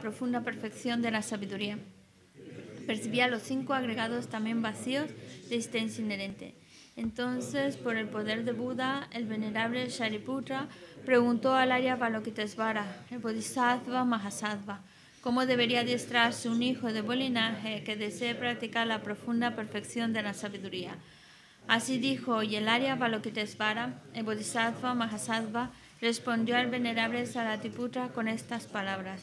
profunda perfección de la sabiduría. Percibía los cinco agregados también vacíos de existencia inherente. Entonces, por el poder de Buda, el venerable Shariputra preguntó al Arya Balokitesvara, el Bodhisattva Mahasattva, cómo debería adiestrarse un hijo de buen linaje que desee practicar la profunda perfección de la sabiduría. Así dijo, y el Arya Balokitesvara, el Bodhisattva Mahasattva, respondió al venerable Saratiputra con estas palabras.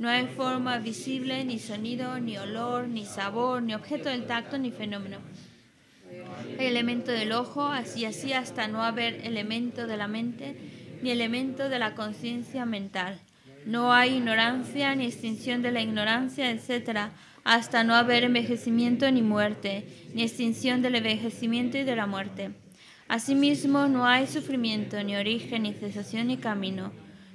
No hay forma visible, ni sonido, ni olor, ni sabor, ni objeto del tacto, ni fenómeno. Hay elemento del ojo, así así hasta no haber elemento de la mente, ni elemento de la conciencia mental. No hay ignorancia, ni extinción de la ignorancia, etc., hasta no haber envejecimiento ni muerte, ni extinción del envejecimiento y de la muerte. Asimismo, no hay sufrimiento, ni origen, ni cesación, ni camino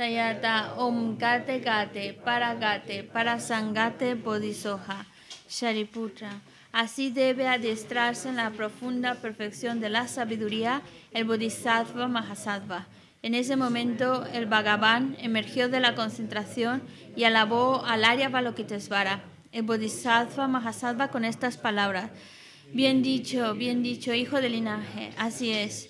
Tayata Om Gate Gate Parasangate Shariputra. Así debe adiestrarse en la profunda perfección de la sabiduría el Bodhisattva Mahasattva. En ese momento, el Bhagavan emergió de la concentración y alabó al Arya Balokitesvara, el Bodhisattva Mahasattva, con estas palabras. Bien dicho, bien dicho, hijo del linaje, así es.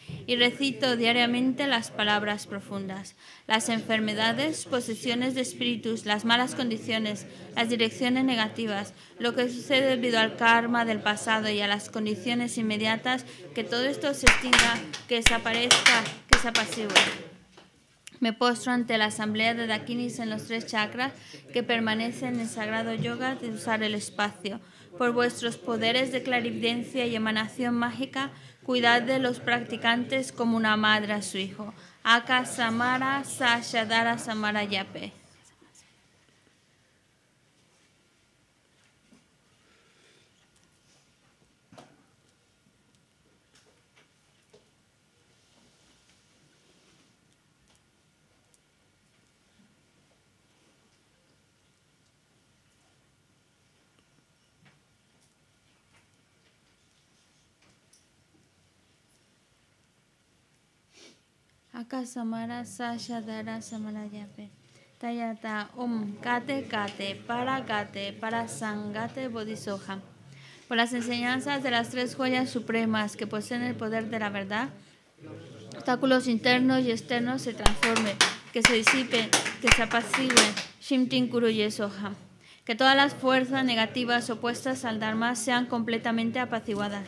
y recito diariamente las palabras profundas, las enfermedades, posesiones de espíritus, las malas condiciones, las direcciones negativas, lo que sucede debido al karma del pasado y a las condiciones inmediatas, que todo esto se extinga, que desaparezca, que se pasivo. Me postro ante la asamblea de Dakinis en los tres chakras que permanecen en el sagrado yoga de usar el espacio. Por vuestros poderes de clarividencia y emanación mágica, cuidad de los practicantes como una madre a su hijo. Aka Samara Dara Samara Yape. Om Kate Kate Para Kate Para Sangate Bodhisoja. Por las enseñanzas de las tres joyas supremas que poseen el poder de la verdad, obstáculos internos y externos se transformen, que se disipen, que se apaciguen. Shimtin Kuru Que todas las fuerzas negativas opuestas al Dharma sean completamente apaciguadas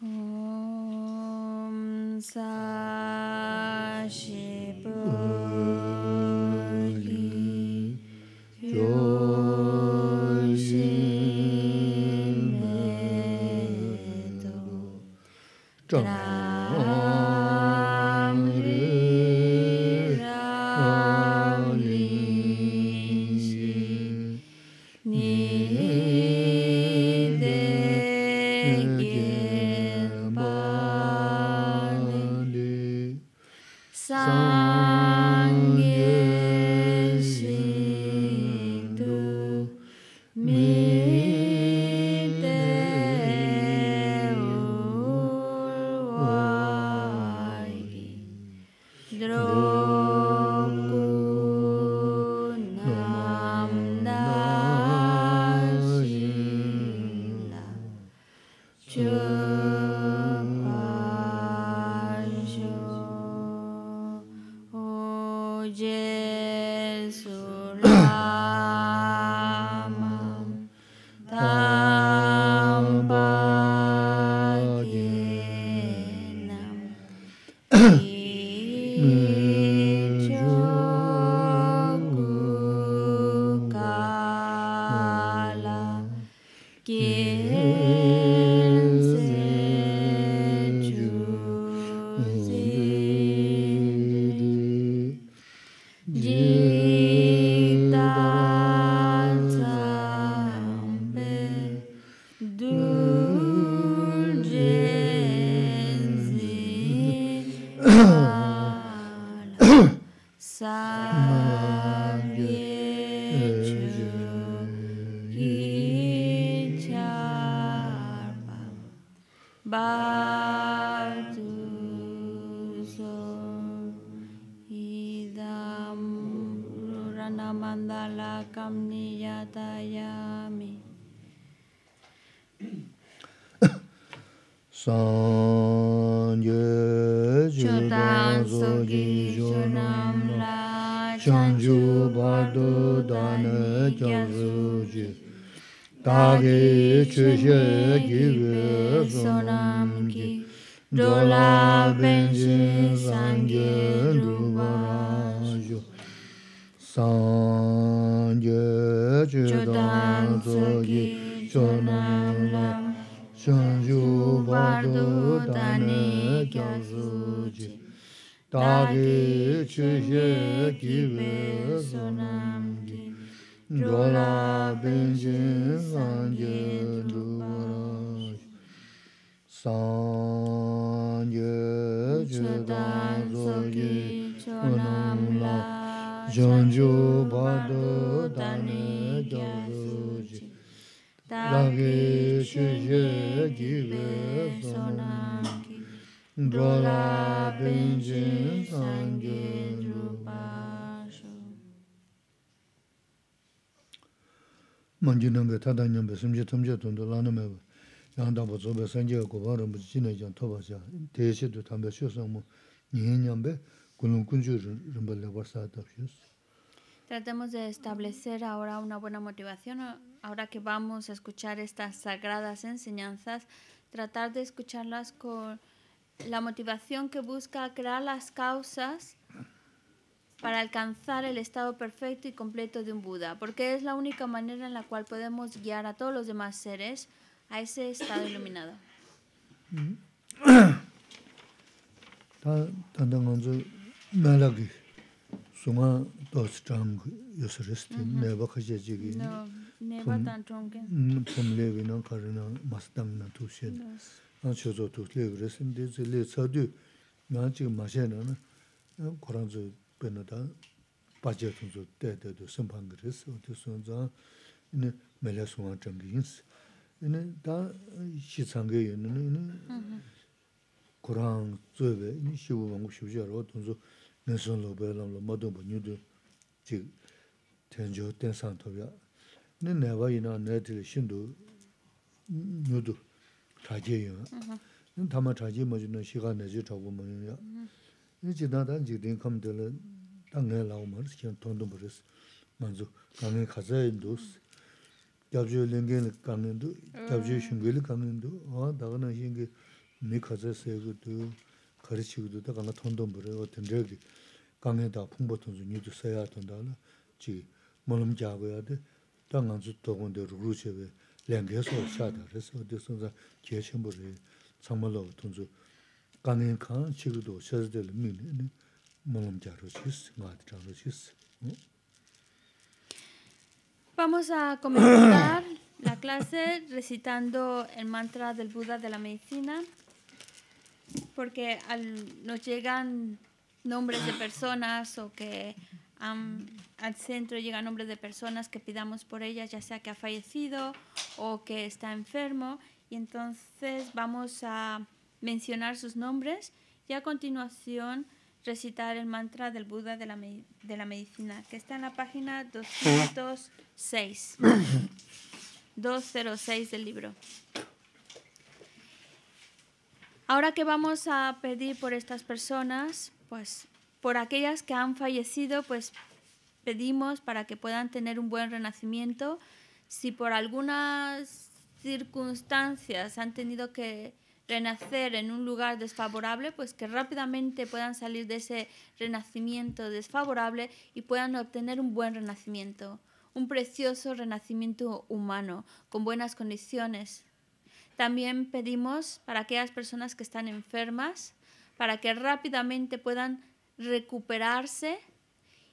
옴 사시불리 조 Jesus. Tratemos de establecer ahora una buena motivación, ahora que vamos a escuchar estas sagradas enseñanzas, tratar de escucharlas con la motivación que busca crear las causas para alcanzar el estado perfecto y completo de un Buda, porque es la única manera en la cual podemos guiar a todos los demás seres a ese estado iluminado. Ta ta de ngon zu na la gi. Su ma ti ne ba ka ji gi. No, ne ba tan tong ke. Mu tum le vi na ka re na tu se. Na chu zo tu le res ni de ze le sa du. Na ma na na. pe na da. ཁས ཁས ཁས ཁས te, ཁས ཁས ཁས ཁས ཁས ཁས ཁས ཁས ཁས ཁས yun 다 tán shi tsanggay yun yun yun yun kurang zui bè yun shi wu wang gu shi wuxi arwa 신도 zu 타제요 sun 담아 타제 머지는 lam luk ma tóng bè nyun tóng tén chóng tén sáng tóng bè yun yun náy wá ma ma ma 갑주 링겐 감는도 갑주 싱글 감는도 어 다가나 싱기 미카제 세즈도 거르치기도 다가나 돈돈 어떤 저기 강에다 풍보통 좀 된다는 지 몰음 잡아야 돼 당한 줏도 근데 루루셰베 랭게소 사다 그래서 어디서 계신 분이 돈주 강에 셔들 응 Vamos a comenzar la clase recitando el mantra del Buda de la medicina, porque nos llegan nombres de personas o que al centro llegan nombres de personas que pidamos por ellas, ya sea que ha fallecido o que está enfermo, y entonces vamos a mencionar sus nombres y a continuación recitar el mantra del Buda de la, medicina, que está en la página 206, 206 del libro. Ahora que vamos a pedir por estas personas, pues por aquellas que han fallecido, pues pedimos para que puedan tener un buen renacimiento. Si por algunas circunstancias han tenido que renacer en un lugar desfavorable, pues que rápidamente puedan salir de ese renacimiento desfavorable y puedan obtener un buen renacimiento, un precioso renacimiento humano, con buenas condiciones. También pedimos para aquellas personas que están enfermas, para que rápidamente puedan recuperarse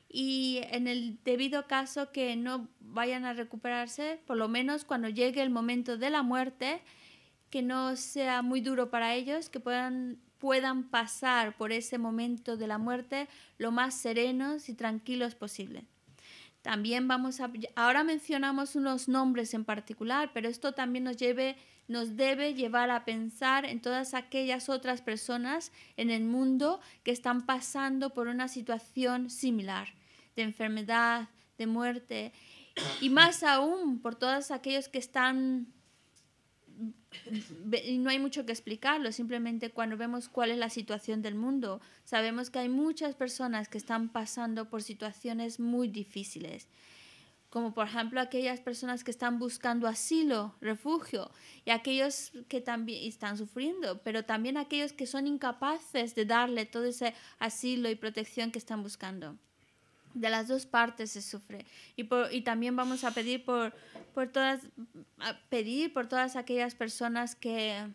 y en el debido caso que no vayan a recuperarse, por lo menos cuando llegue el momento de la muerte, que no sea muy duro para ellos, que puedan, puedan pasar por ese momento de la muerte lo más serenos y tranquilos posible. También vamos a, ahora mencionamos unos nombres en particular, pero esto también nos lleve, nos debe llevar a pensar en todas aquellas otras personas en el mundo que están pasando por una situación similar, de enfermedad, de muerte, y más aún por todos aquellos que están no hay mucho que explicarlo, simplemente cuando vemos cuál es la situación del mundo, sabemos que hay muchas personas que están pasando por situaciones muy difíciles, como por ejemplo aquellas personas que están buscando asilo, refugio, y aquellos que también están sufriendo, pero también aquellos que son incapaces de darle todo ese asilo y protección que están buscando de las dos partes se sufre. Y, también vamos a pedir por, por todas, a pedir por todas aquellas personas que,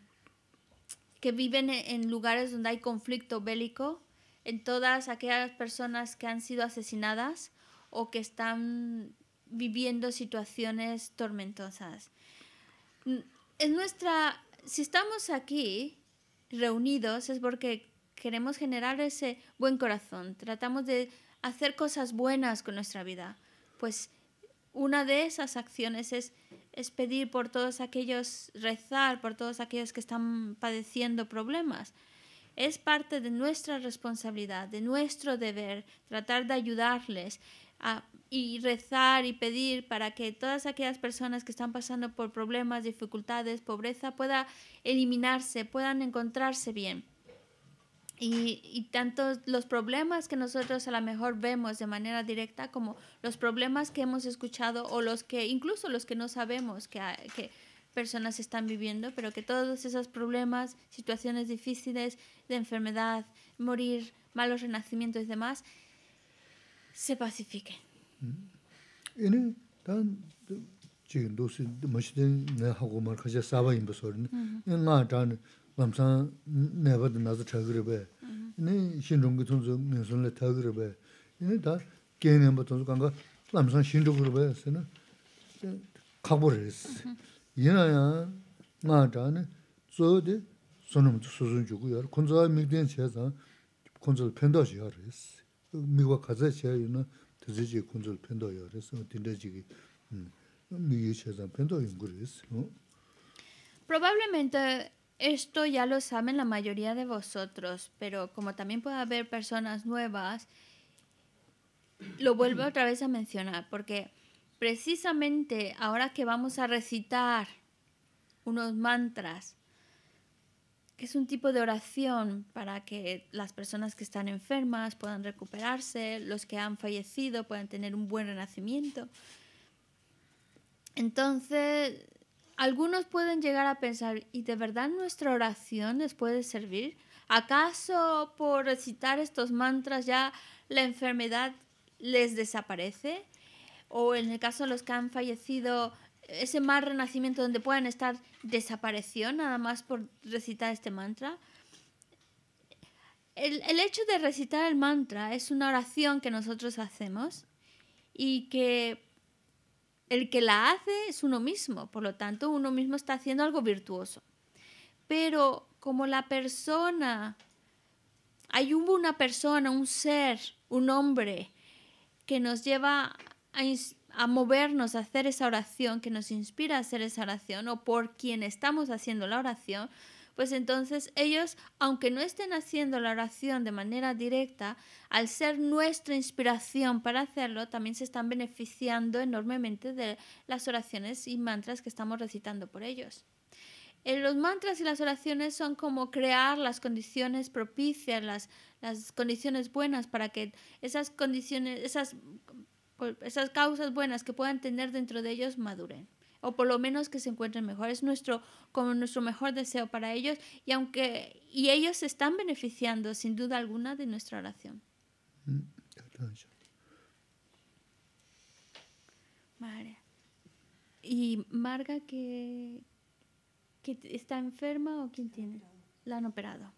que viven e, en lugares donde hay conflicto bélico, en todas aquellas personas que han sido asesinadas o que están viviendo situaciones tormentosas. nuestra, si estamos aquí reunidos es porque queremos generar ese buen corazón. Tratamos de hacer cosas buenas con nuestra vida. Pues una de esas acciones es, pedir por todos aquellos, rezar por todos aquellos que están padeciendo problemas. Es parte de nuestra responsabilidad, de nuestro deber, tratar de ayudarles y rezar y pedir para que todas aquellas personas que están pasando por problemas, dificultades, pobreza, puedan eliminarse, puedan encontrarse bien. Y, tanto los problemas que nosotros a lo mejor vemos de manera directa como los problemas que hemos escuchado o los que incluso los que no sabemos que, personas están viviendo, pero que todos esos problemas, situaciones difíciles de enfermedad, morir, malos renacimientos y demás, se pacifiquen. Mm. 밤산 네버드 나즈 차그르베 네 신종기 존즈 메슨레 타그르베 네다 게네버 간가 밤산 신종그르베 세나 카보르스 이나야 나다네 저데 손음 수준 주고요 콘조아 미드엔 제사 콘조 펜더지 미와 가자 제유는 드지지 콘조 펜더요 그래서 딘데지기 미의 제사 펜더인 거리스 probablemente esto ya lo saben la mayoría de vosotros, pero como también puede haber personas nuevas, lo vuelvo otra vez a mencionar, porque precisamente ahora que vamos a recitar unos mantras, que es un tipo de oración para que las personas que están enfermas puedan recuperarse, los que han fallecido puedan tener un buen renacimiento. Entonces, algunos pueden llegar a pensar, ¿y de verdad nuestra oración les puede servir? ¿Acaso por recitar estos mantras ya la enfermedad les desaparece? ¿O en el caso de los que han fallecido, ese mal renacimiento donde puedan estar desapareció nada más por recitar este mantra? El, el hecho de recitar el mantra es una oración que nosotros hacemos y que el que la hace es uno mismo, por lo tanto uno mismo está haciendo algo virtuoso. Pero como la persona, hay una persona, un ser, un hombre que nos lleva a, a movernos a hacer esa oración, que nos inspira a hacer esa oración o por quien estamos haciendo la oración, pues entonces ellos, aunque no estén haciendo la oración de manera directa, al ser nuestra inspiración para hacerlo, también se están beneficiando enormemente de las oraciones y mantras que estamos recitando por ellos. Eh, los mantras y las oraciones son como crear las condiciones propicias, las, las condiciones buenas para que esas condiciones, esas, pues, esas causas buenas que puedan tener dentro de ellos maduren o por lo menos que se encuentren mejor. Es nuestro, como nuestro mejor deseo para ellos y aunque y ellos están beneficiando sin duda alguna de nuestra oración. Mm, ¿Y Marga que, que está enferma o quién tiene? La han operado.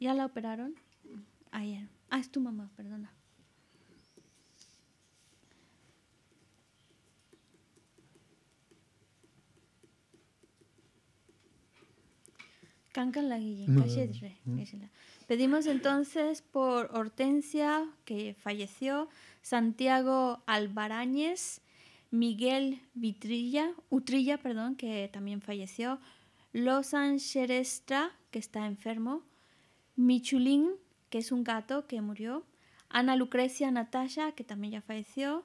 ¿Ya la operaron? Mm. Ayer. Ah, es tu mamá, perdona. la Pedimos entonces por Hortensia, que falleció, Santiago Albaráñez, Miguel Vitrilla, Utrilla, perdón, que también falleció, Los sherestra que está enfermo, Michulín, que es un gato que murió, Ana Lucrecia Natasha, que también ya falleció,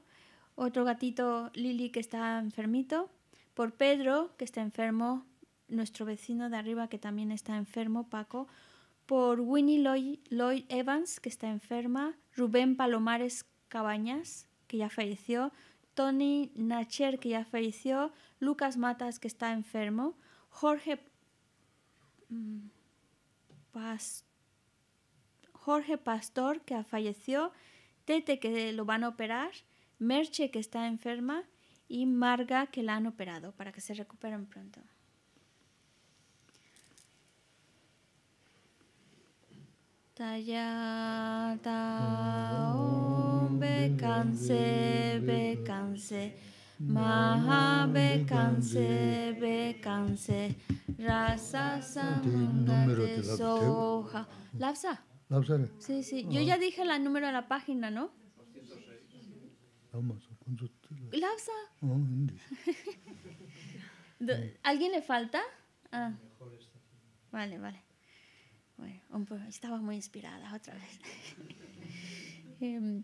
otro gatito Lili, que está enfermito, por Pedro, que está enfermo, nuestro vecino de arriba que también está enfermo, Paco, por Winnie Lloyd, Evans, que está enferma, Rubén Palomares Cabañas, que ya falleció, Tony Nacher, que ya falleció, Lucas Matas, que está enfermo, Jorge mm, Jorge Pastor, que falleció, Tete, que lo van a operar, Merche, que está enferma, y Marga, que la han operado, para que se recuperen pronto. Tayata Om Bekanse Bekanse Maha Bekanse Bekanse Rasa de Soha Lapsa Sí, sí. Yo ah. ya dije el número de la página, ¿no? Lapsa. Oh, ¿Alguien le falta? Ah. Vale, vale. Bueno, estaba muy inspirada otra vez. Em,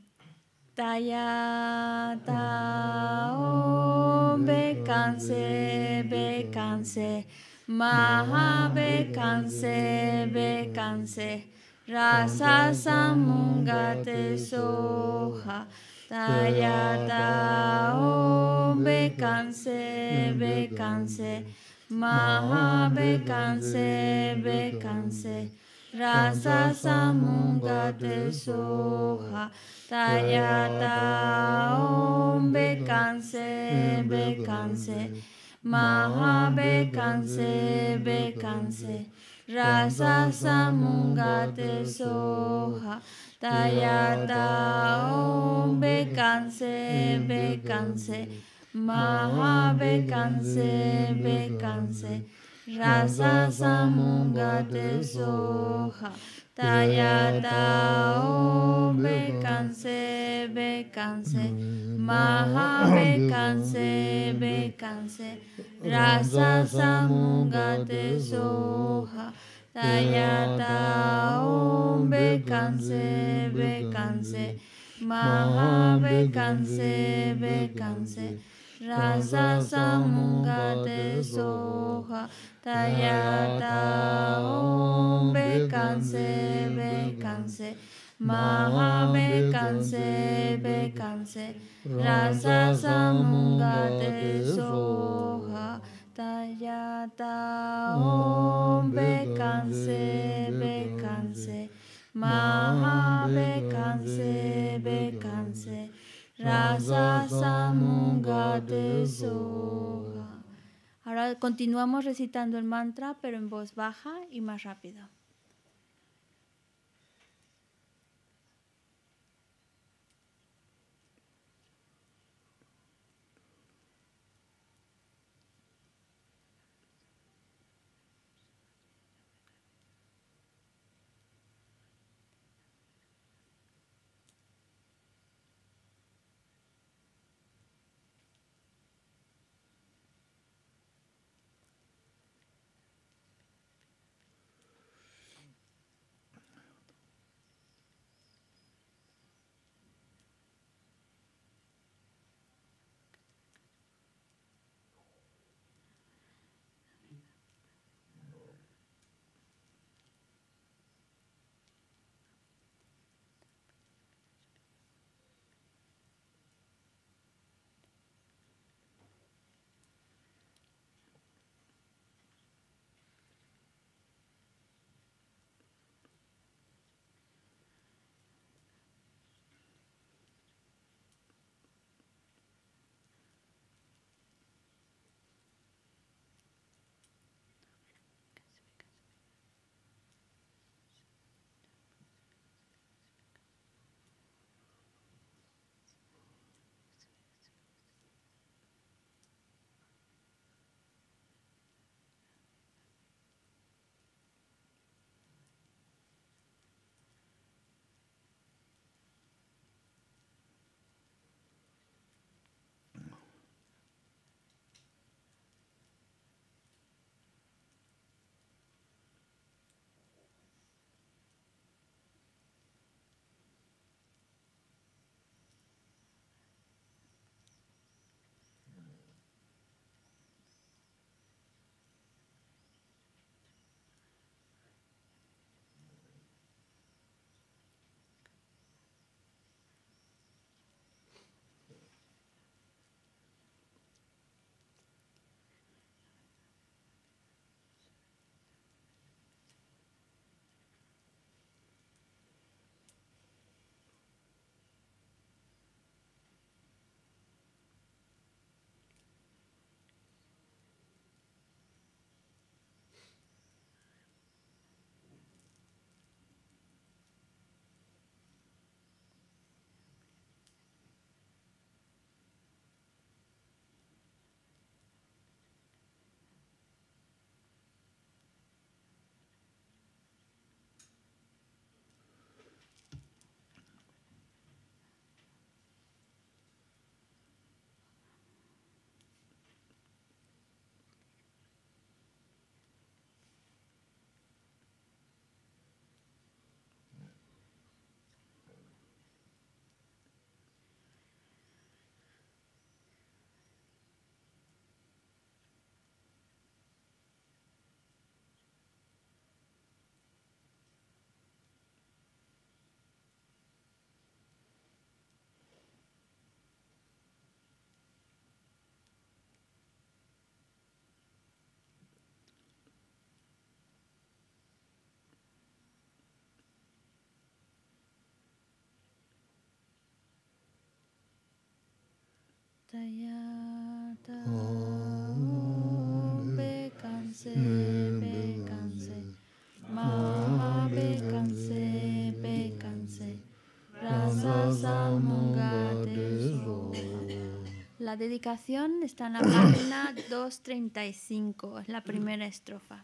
Taya ta om bekanse bekanse maha bekanse bekanse rasa samungate soha Taya ta om bekanse maha rasa Te soha tayata om bekanse bekanse maha bekanse bekanse rasa Te soha tayata om bekanse bekanse maha bekanse bekanse, bekanse rasa samunga de soja, taya tao becanse, becanse, maha becanse, becanse, rasa samunga de soja, taya tao becanse, becanse, maha canse rasa de soha tayata om bekanse bekanse maha bekanse bekanse rasa de soha tayata om bekanse bekanse maha bekanse bekanse Oh. Oh. Ahora continuamos recitando el mantra, pero en voz baja y más rápida. La dedicación está en la página 235, es la primera estrofa.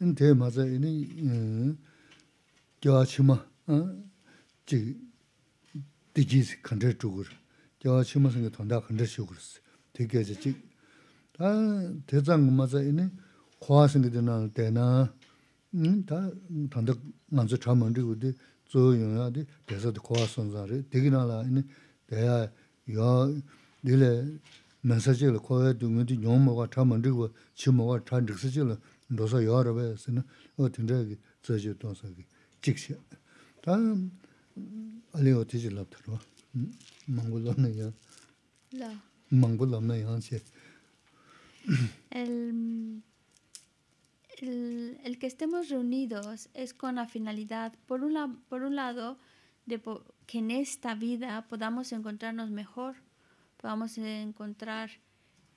in tei 이니 inii kiwaa chiimaa chiik dikii sii kantaay chukura, kiwaa chiimaa 되게 tandaay kantaay shukura sii, dikii zi chik. taa te zang maza inii khuwaa singa dinaa dainaa, taa tanda nanzo thaa mandrikuu di zuu yungaa di desaad khuwaa sonzaa ri, dikii naa laa no soy rāba ya sī na, o tīndrā que tsā yu dōsā ki Chixia. xia. Tā alī o tīchī lab tā rwa, māngbū lāb na yāng, El que estemos reunidos es con la finalidad, por un, por un lado, de que en esta vida podamos encontrarnos mejor, podamos encontrar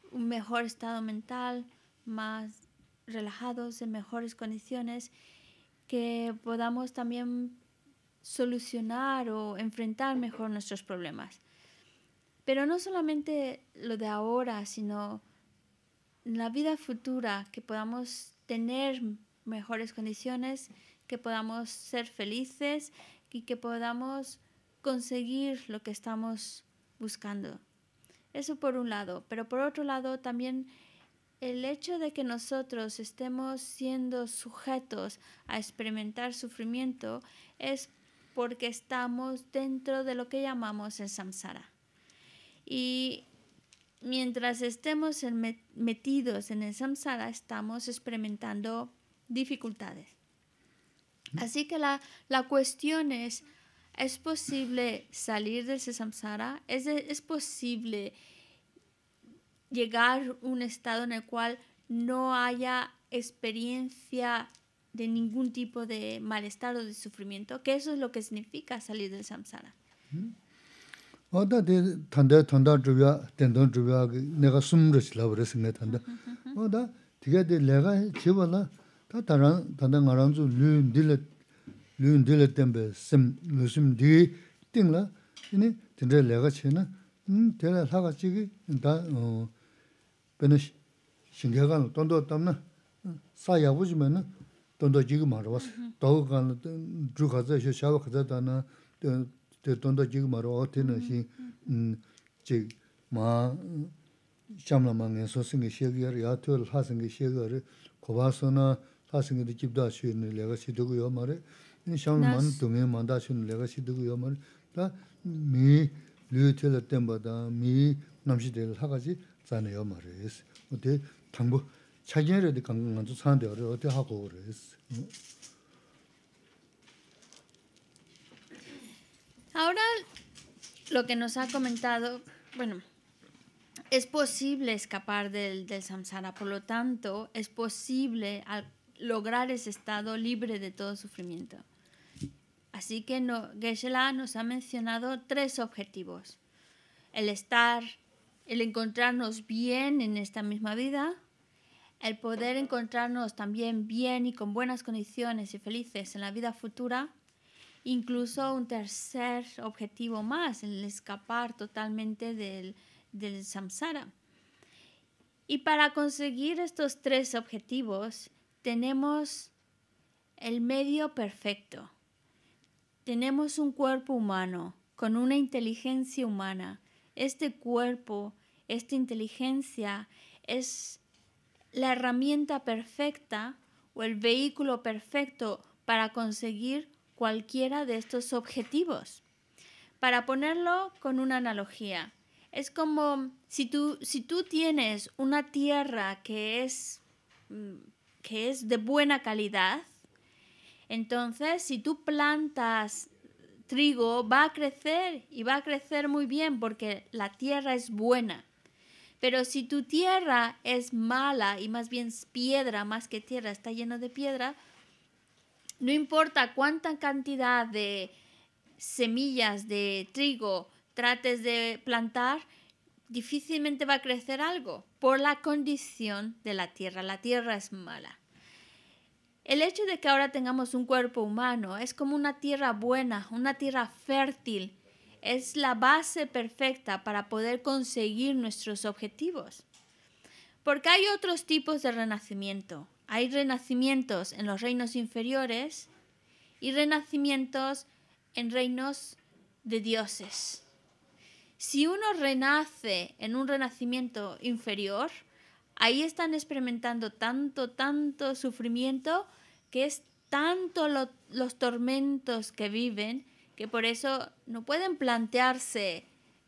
un mejor estado mental, más relajados, en mejores condiciones, que podamos también solucionar o enfrentar mejor nuestros problemas. Pero no solamente lo de ahora, sino la vida futura, que podamos tener mejores condiciones, que podamos ser felices y que podamos conseguir lo que estamos buscando. Eso por un lado, pero por otro lado también el hecho de que nosotros estemos siendo sujetos a experimentar sufrimiento es porque estamos dentro de lo que llamamos el samsara. Y mientras estemos metidos en el samsara, estamos experimentando dificultades. Así que la, la cuestión es, ¿es posible salir de ese samsara? ¿Es, es posible llegar a un estado en el cual no haya experiencia de ningún tipo de malestar o de sufrimiento, que eso es lo que significa salir del samsara. de mm. 베네시 신경간 돈도 담나 사야 부지면은 돈도 지금 말어 왔어 더간 주가자 저 샤워하자 다나 돈도 지금 말어 어디는 신지 마 샴라망에서 생기 시기를 야토를 하생기 시기를 고바서나 하생기도 집도 할수 내가 시도고요 말에 이 샴만 동에 만다 수 내가 시도고요 말다 미 류텔 때마다 미 남시들 하가지 Ahora lo que nos ha comentado, bueno, es posible escapar del, del samsara, por lo tanto, es posible lograr ese estado libre de todo sufrimiento. Así que no, Geshe-la nos ha mencionado tres objetivos. El estar el encontrarnos bien en esta misma vida, el poder encontrarnos también bien y con buenas condiciones y felices en la vida futura, incluso un tercer objetivo más, el escapar totalmente del, samsara. Y para conseguir estos tres objetivos tenemos el medio perfecto. Tenemos un cuerpo humano con una inteligencia humana este cuerpo, esta inteligencia es la herramienta perfecta o el vehículo perfecto para conseguir cualquiera de estos objetivos. Para ponerlo con una analogía, es como si tú, si tú tienes una tierra que es, mm, que es de buena calidad, entonces si tú plantas trigo va a crecer y va a crecer muy bien porque la tierra es buena. Pero si tu tierra es mala y más bien es piedra más que tierra, está lleno de piedra, no importa cuánta cantidad de semillas de trigo trates de plantar, difícilmente va a crecer algo por la condición de la tierra. La tierra es mala. El hecho de que ahora tengamos un cuerpo humano es como una tierra buena, una tierra fértil. Es la base perfecta para poder conseguir nuestros objetivos. Porque hay otros tipos de renacimiento. Hay renacimientos en los reinos inferiores y renacimientos en reinos de dioses. Si uno renace en un renacimiento inferior, ahí están experimentando tanto, tanto sufrimiento que es tanto los tormentos que viven que por eso no pueden plantearse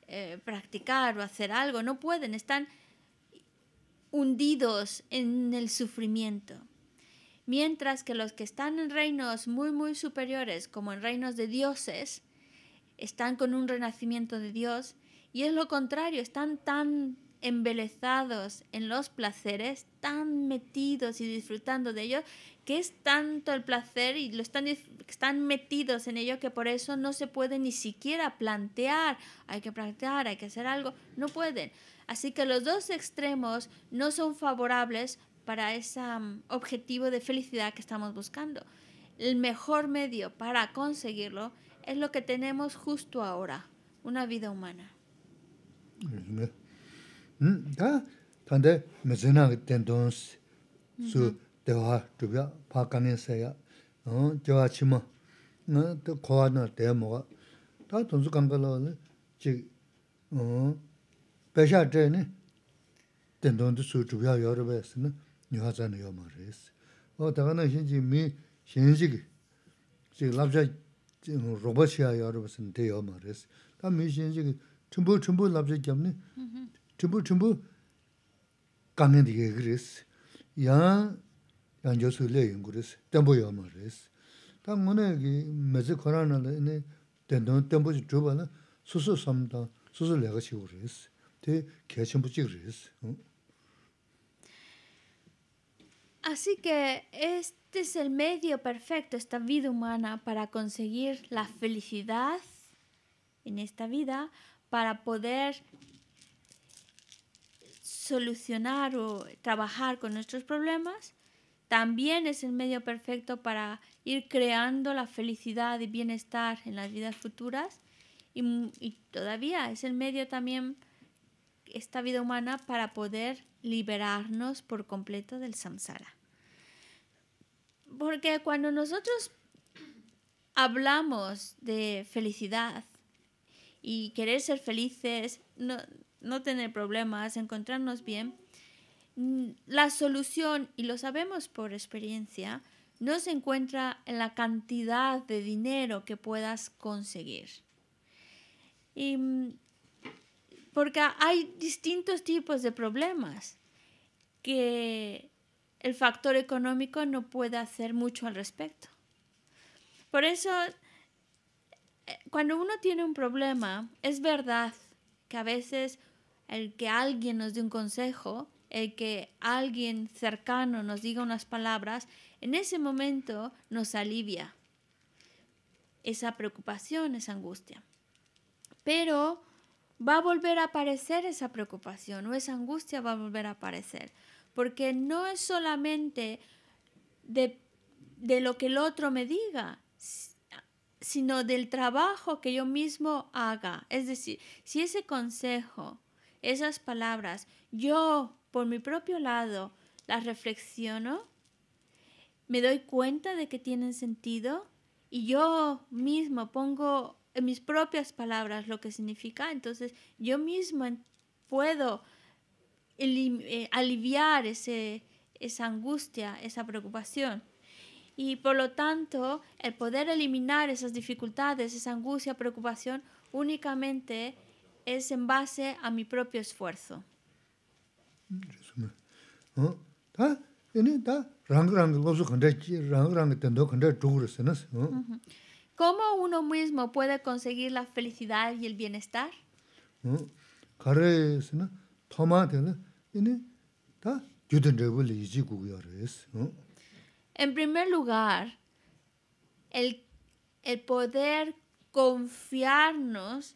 eh, practicar o hacer algo, no pueden, están hundidos en el sufrimiento. Mientras que los que están en reinos muy, muy superiores, como en reinos de dioses, están con un renacimiento de Dios y es lo contrario, están tan embelezados en los placeres, tan metidos y disfrutando de ellos, que es tanto el placer y lo están, están metidos en ello que por eso no se puede ni siquiera plantear, hay que plantear, hay que hacer algo, no pueden. Así que los dos extremos no son favorables para ese mm, objetivo de felicidad que estamos buscando. El mejor medio para conseguirlo es lo que tenemos justo ahora, una vida humana. 다 근데 무슨한 그때 돈스 수 대화 두가 파카네세야 어 저와 치마 너도 고아나 대모가 다 돈스 감가라네 지어 배샤트네 된돈도 수 두가 여러베스네 뉴하자네 요마레스 어 다가나 신지 미 신식 지 랍자 로버시아 여러분들 대여 다 미신지 첨부 첨부 랍자 겸네. chumbu chumbu kangen diye giris. Yan, yan josu le yung giris, tenpo yama giris. Ta ngone ki mezi korana la ini tendon tenpo chi chuba la susu samda, susu lega chi Te kia chumbu chi Así que este es el medio perfecto, esta vida humana, para conseguir la felicidad en esta vida, para poder solucionar o trabajar con nuestros problemas, también es el medio perfecto para ir creando la felicidad y bienestar en las vidas futuras mm, y, todavía es el medio también esta vida humana para poder liberarnos por completo del samsara. Porque cuando nosotros hablamos de felicidad y querer ser felices, no, no tener problemas, encontrarnos bien, mm, la solución, y lo sabemos por experiencia, no se encuentra en la cantidad de dinero que puedas conseguir. Mm, porque hay distintos tipos de problemas que el factor económico no puede hacer mucho al respecto. Por eso, eh, cuando uno tiene un problema, es verdad que a veces el que alguien nos dé un consejo, el que alguien cercano nos diga unas palabras, en ese momento nos alivia esa preocupación, esa angustia. Pero va a volver a aparecer esa preocupación o esa angustia va a volver a aparecer, porque no es solamente de, de lo que el otro me diga, sino del trabajo que yo mismo haga. Es decir, si ese consejo esas palabras, yo, por mi propio lado, las reflexiono, me doy cuenta de que tienen sentido y yo mismo pongo en mis propias palabras lo que significa, entonces yo mismo puedo eh, aliviar esa angustia, esa preocupación. Y por lo tanto, el poder eliminar esas dificultades, esa angustia, preocupación, únicamente es en base a mi propio esfuerzo. ¿Cómo uno mismo puede conseguir la felicidad y el bienestar? En primer lugar, el, el poder confiarnos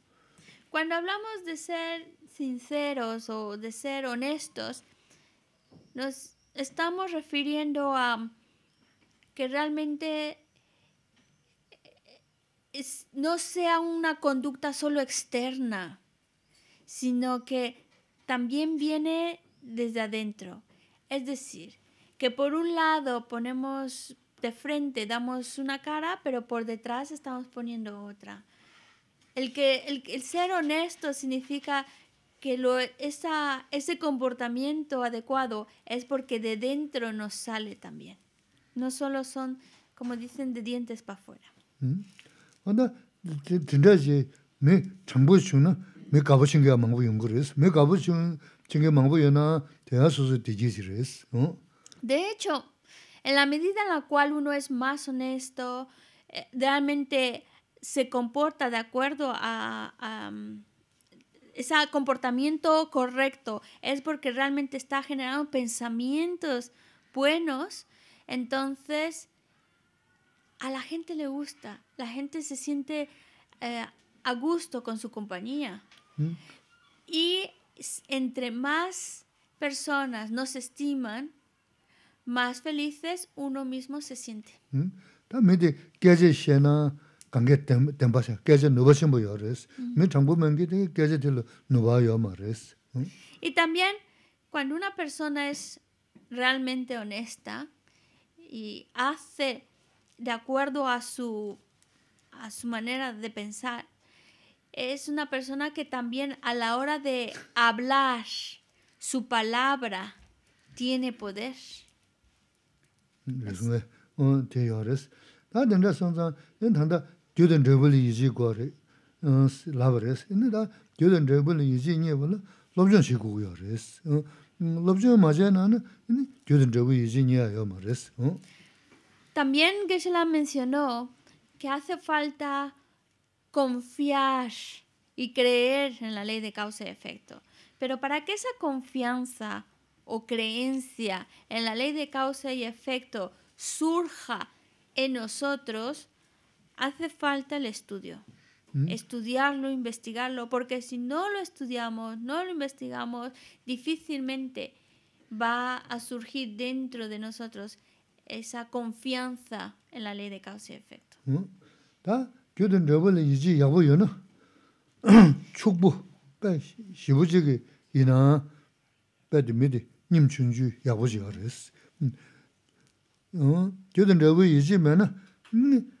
Cuando hablamos de ser sinceros o de ser honestos, nos estamos refiriendo a que realmente no sea una conducta solo externa, sino que también viene desde adentro. Es decir, que por un lado ponemos de frente, damos una cara, pero por detrás estamos poniendo otra. El, que, el, ser honesto significa que lo, esa, ese comportamiento adecuado es porque de dentro nos sale también. No solo son, como dicen, de dientes para afuera. De hecho, en la medida en la cual uno es más honesto, eh, realmente se comporta de acuerdo a, mm, ese comportamiento correcto, es porque realmente está generando pensamientos buenos, entonces a la gente le gusta, la gente se siente eh, a gusto con su compañía. Mm. Y entre más personas nos estiman, más felices uno mismo se siente. Mm y también cuando una persona es realmente honesta y hace de acuerdo a su a su manera de pensar es una persona que también a la hora de hablar su palabra tiene poder también Geshe-la mencionó que hace falta confiar y creer en la ley de causa y efecto. Pero para que esa confianza o creencia en la ley de causa y efecto surja en nosotros, hace falta el estudio. Mm. Estudiarlo, investigarlo, porque si no lo estudiamos, no lo investigamos, difícilmente va a surgir dentro de nosotros esa confianza en la ley de causa y efecto. Mm.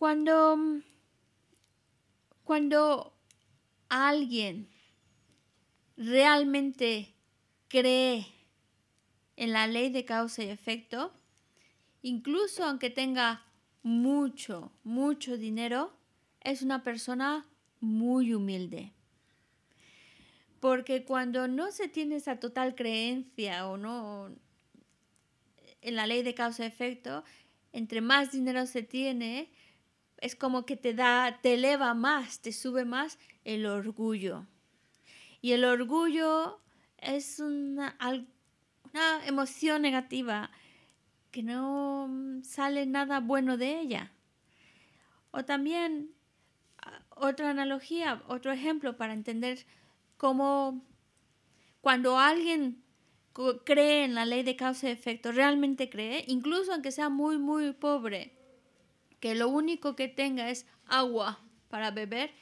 Cuando, cuando alguien realmente cree en la ley de causa y efecto, incluso aunque tenga mucho, mucho dinero, es una persona muy humilde. Porque cuando no se tiene esa total creencia o no en la ley de causa y efecto, entre más dinero se tiene, es como que te da, te eleva más, te sube más el orgullo. Y el orgullo es una, una emoción negativa que no mm, sale nada bueno de ella. O también ah, otra analogía, otro ejemplo para entender cómo cuando alguien cree en la ley de causa y efecto, realmente cree, incluso aunque sea muy, muy pobre, que lo único que tenga es agua para beber.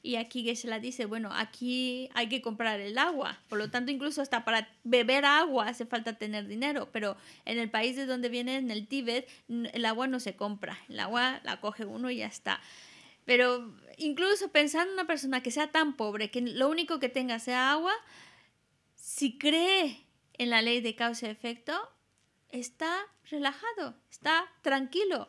Y aquí se la dice, bueno, aquí hay que comprar el agua. Por lo tanto, incluso hasta para beber agua hace falta tener dinero. Pero en el país de donde viene, en el Tíbet, el agua no se compra. El agua la coge uno y ya está. Pero incluso pensando en una persona que sea tan pobre, que lo único que tenga sea agua, si cree en la ley de causa y efecto, está relajado, está tranquilo.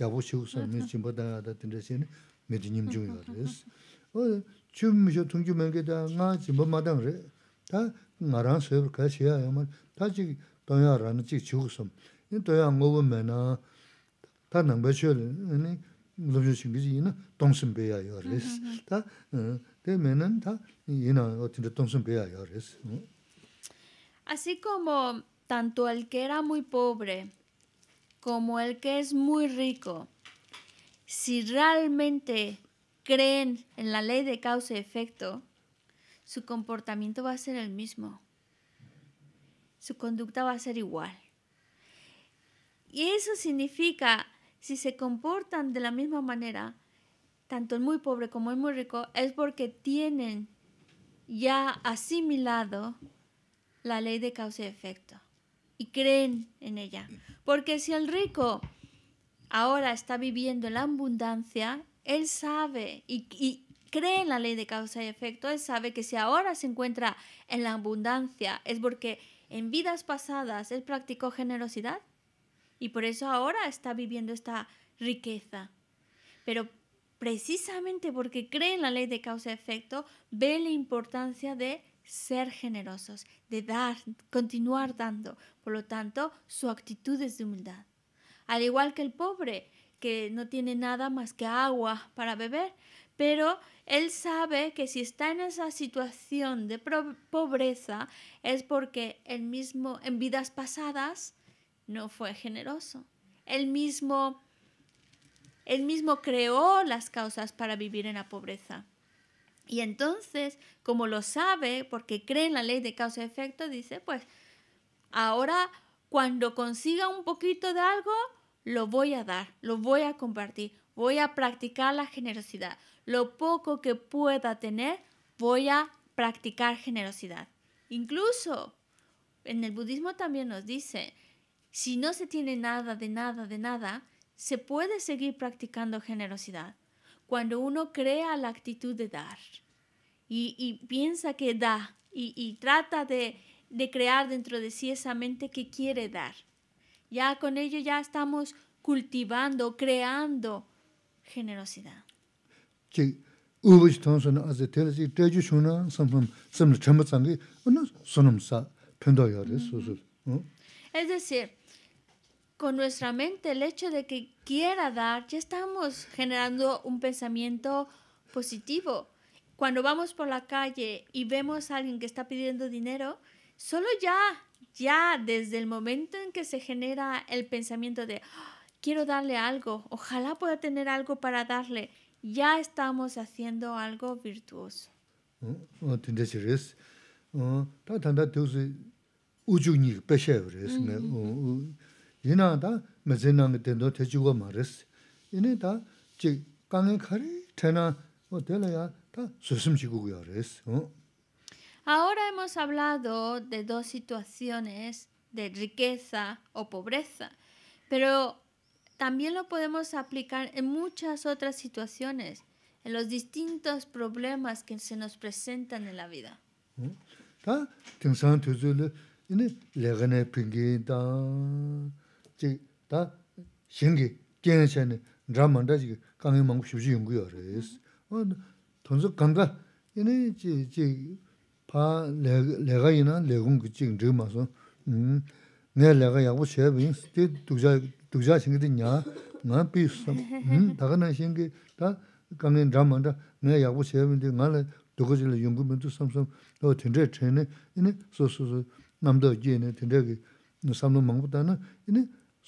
Así como tanto el que era muy pobre como el que es muy rico, si realmente creen en la ley de causa y efecto, su comportamiento va a ser el mismo. Su conducta va a ser igual. Y eso significa, si se comportan de la misma manera, tanto el muy pobre como el muy rico, es porque tienen ya asimilado la ley de causa y efecto y creen en ella. Porque si el rico ahora está viviendo en la abundancia, él sabe y, y, cree en la ley de causa y efecto, él sabe que si ahora se encuentra en la abundancia es porque en vidas pasadas él practicó generosidad y por eso ahora está viviendo esta riqueza. Pero precisamente porque cree en la ley de causa y efecto, ve la importancia de ser generosos, de dar, continuar dando. Por lo tanto, su actitud es de humildad. Al igual que el pobre, que no tiene nada más que agua para beber, pero él sabe que si está en esa situación de pobreza es porque él mismo en vidas pasadas no fue generoso. Él mismo, él mismo creó las causas para vivir en la pobreza. Y entonces, como lo sabe, porque cree en la ley de causa y efecto, dice, pues ahora cuando consiga un poquito de algo, lo voy a dar, lo voy a compartir, voy a practicar la generosidad. Lo poco que pueda tener, voy a practicar generosidad. Incluso en el budismo también nos dice, si no se tiene nada de nada de nada, se puede seguir practicando generosidad cuando uno crea la actitud de dar y, piensa que da y, trata de, de crear dentro de sí esa mente que quiere dar. Ya con ello ya estamos cultivando, creando generosidad. Es decir, con nuestra mente el hecho de que quiera dar, ya estamos generando un pensamiento positivo. Cuando vamos por la calle y vemos a alguien que está pidiendo dinero, solo ya, ya desde el momento en que se genera el pensamiento de ah, quiero darle algo, ojalá pueda tener algo para darle, ya estamos haciendo algo virtuoso. Mm, mm, Ahora hemos hablado de dos situaciones de riqueza o pobreza, pero también lo podemos aplicar en muchas otras situaciones, en los distintos problemas que se nos presentan en la vida. chi taa, xingi, kiya xaani, draa manda, chi ki, kaa ngayi mangup shibshii yunggu yaa raa mm-hmm. isi. Thonsok kanga, yini, 음 chi, paa, léka yina, léka yunggu chi yunggu maa son, mm-hmm. ngayi léka yagwa shaabing, ti dukjaa, dukjaa xingi 내가 nyaa, ngayi pii shisam. Mm-hmm. Thaka naa, xingi, taa, 남도 ngayi draa manda, ngayi yagwa shaabing, yini, ki,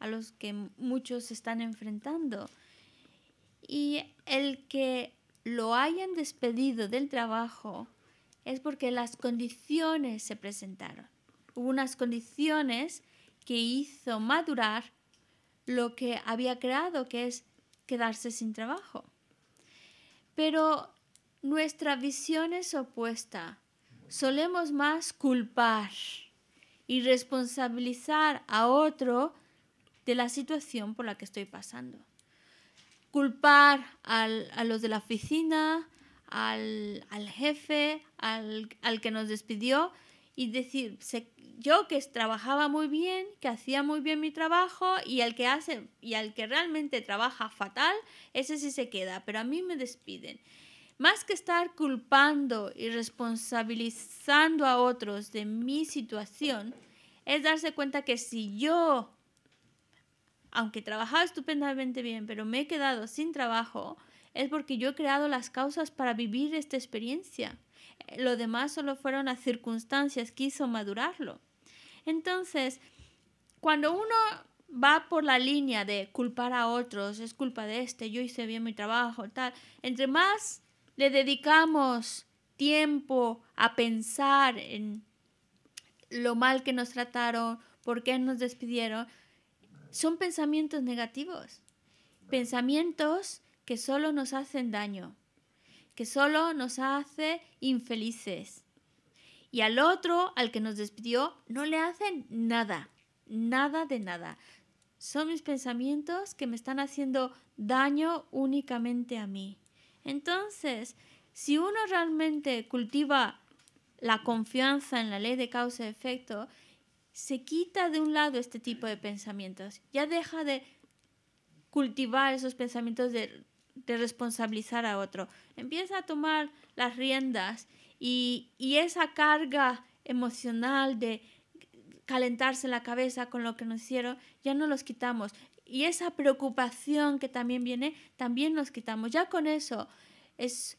a los que muchos se están enfrentando. Y el que lo hayan despedido del trabajo es porque las condiciones se presentaron. Hubo unas condiciones que hizo madurar lo que había creado, que es quedarse sin trabajo. Pero nuestra visión es opuesta. Solemos más culpar y responsabilizar a otro de la situación por la que estoy pasando. Culpar a los de la oficina, al, jefe, al, que nos despidió y decir, yo que trabajaba muy bien, que hacía muy bien mi trabajo y al que hace y al que realmente trabaja fatal, ese sí se queda, pero a mí me despiden. Más que estar culpando y responsabilizando a otros de mi situación, es darse cuenta que si yo aunque trabajaba estupendamente bien, pero me he quedado sin trabajo, es porque yo he creado las causas para vivir esta experiencia. Lo demás solo fueron las circunstancias que hizo madurarlo. Entonces, cuando uno va por la línea de culpar a otros, es culpa de este, yo hice bien mi trabajo, tal, entre más le dedicamos tiempo a pensar en lo mal que nos trataron, por qué nos despidieron, son pensamientos negativos, pensamientos que solo nos hacen daño, que solo nos hace infelices. Y al otro, al que nos despidió, no le hacen nada, nada de nada. Son mis pensamientos que me están haciendo daño únicamente a mí. Entonces, si uno realmente cultiva la confianza en la ley de causa y efecto, se quita de un lado este tipo de pensamientos, ya deja de cultivar esos pensamientos de, responsabilizar a otro, empieza a tomar las riendas y, y esa carga emocional de calentarse la cabeza con lo que nos hicieron, ya no los quitamos. Y esa preocupación que también viene, también nos quitamos. Ya con eso es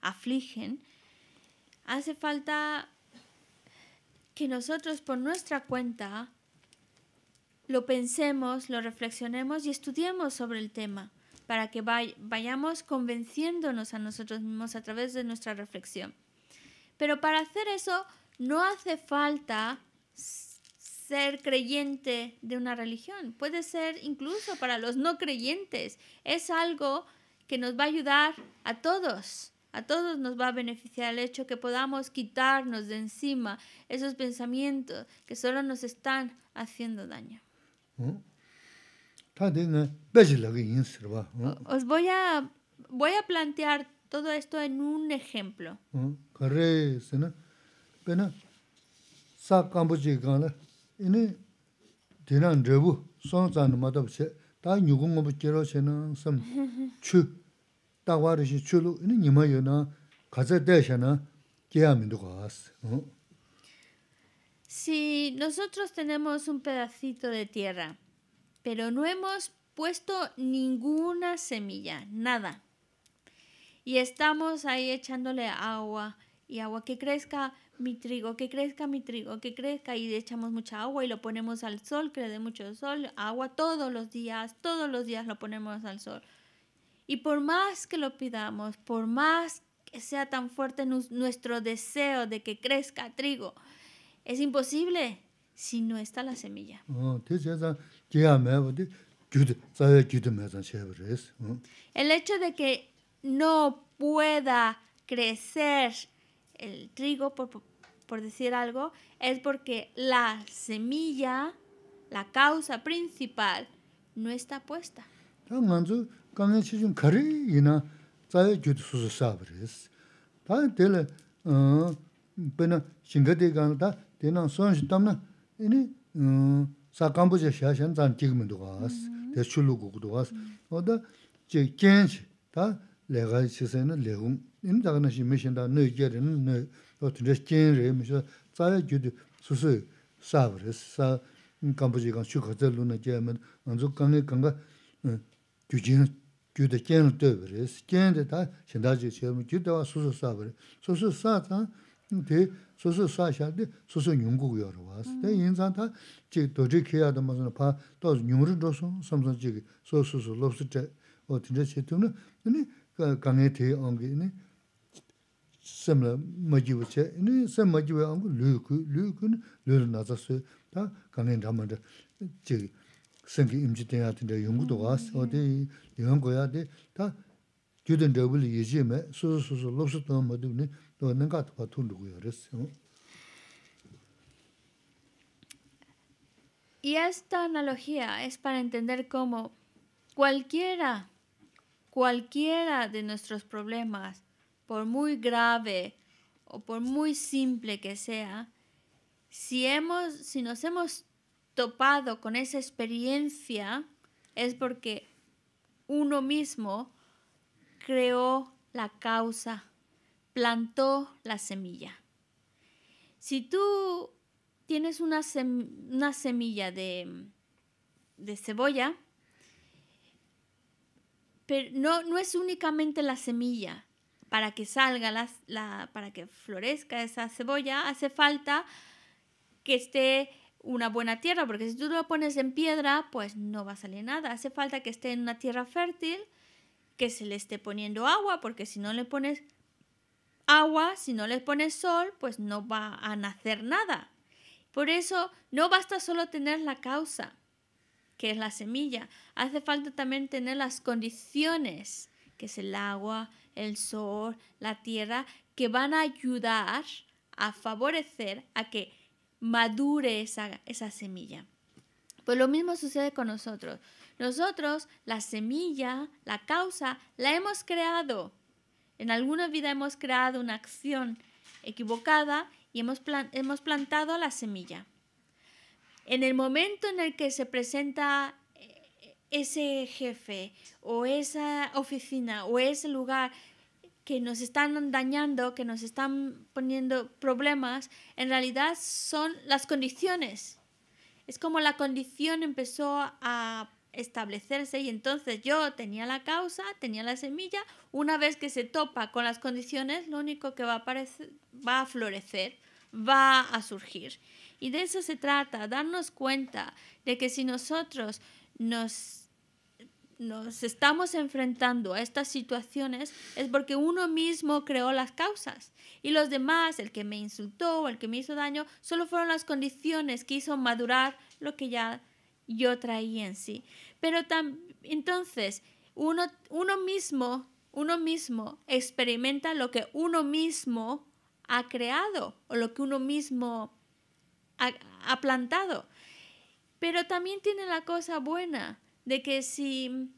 afligen, hace falta que nosotros por nuestra cuenta lo pensemos, lo reflexionemos y estudiemos sobre el tema para que vayamos convenciéndonos a nosotros mismos a través de nuestra reflexión. Pero para hacer eso no hace falta ser creyente de una religión, puede ser incluso para los no creyentes, es algo que nos va a ayudar a todos. A todos nos va a beneficiar el hecho que podamos quitarnos de encima esos pensamientos que solo nos están haciendo daño. ¿Mm? Os voy a, voy a plantear todo esto en un ejemplo. Si nosotros tenemos un pedacito de tierra, pero no hemos puesto ninguna semilla, nada, y estamos ahí echándole agua y agua que crezca mi trigo, que crezca mi trigo, que crezca y echamos mucha agua y lo ponemos al sol, que le dé mucho sol, agua todos los días, todos los días lo ponemos al sol. Y por más que lo pidamos, por más que sea tan fuerte nuestro deseo de que crezca trigo, es imposible si no está la semilla. El hecho de que no pueda crecer el trigo, por, por, decir algo, es porque la semilla, la causa principal, no está puesta. 강내치 좀 거리이나 자의 교도 수수 사브리스 다들 어 뭐나 싱가데 간다 되나 손시 담나 이니 어 사캄보제 샤샨 잔 찍으면 가스 대출로고 어다 제 겐스 다 레가 시세는 레웅 인다가나 시메신다 너게르는 너 어떤 레스케르 미서 자의 교도 수수 사브리스 사 캄보제 간 제면 먼저 강에 강가 kyu dhe kyen dhe dhe vare, kyen dhe dha shen dha zhiga chelmo, kyu dhe va su su sa vare, su su sa 소소소 su su sa xa dhe, su su nyung gu gu yaro vaas, dhe yin zan dha dhe dho dhe kheya paa, o sem ku, ku dha, Y esta analogía es para entender cómo cualquiera, cualquiera de nuestros problemas, por muy grave o por muy simple que sea, si, hemos, si nos hemos topado con esa experiencia es porque uno mismo creó la causa, plantó la semilla. Si tú tienes una, semilla de, cebolla, pero no, no, es únicamente la semilla. Para que salga, la, para que florezca esa cebolla, hace falta que esté una buena tierra, porque si tú lo pones en piedra, pues no va a salir nada. Hace falta que esté en una tierra fértil, que se le esté poniendo agua, porque si no le pones agua, si no le pones sol, pues no va a nacer nada. Por eso no basta solo tener la causa, que es la semilla, hace falta también tener las condiciones, que es el agua, el sol, la tierra, que van a ayudar a favorecer a que madure esa, semilla. Pues lo mismo sucede con nosotros. Nosotros, la semilla, la causa, la hemos creado. En alguna vida hemos creado una acción equivocada y hemos plantado la semilla. En el momento en el que se presenta eh, ese jefe o esa oficina o ese lugar que nos están dañando, que nos están poniendo problemas, en realidad son las condiciones. Es como la condición empezó a establecerse y entonces yo tenía la causa, tenía la semilla, una vez que se topa con las condiciones, lo único que va a, aparecer, va a florecer, va a surgir. Y de eso se trata, darnos cuenta de que si nosotros nos nos estamos enfrentando a estas situaciones es porque uno mismo creó las causas y los demás, el que me insultó o el que me hizo daño, solo fueron las condiciones que hizo madurar lo que ya yo traía en sí. Pero entonces, uno, mismo, uno mismo experimenta lo que uno mismo ha creado o lo que uno mismo ha plantado. Pero también tiene la cosa buena de que si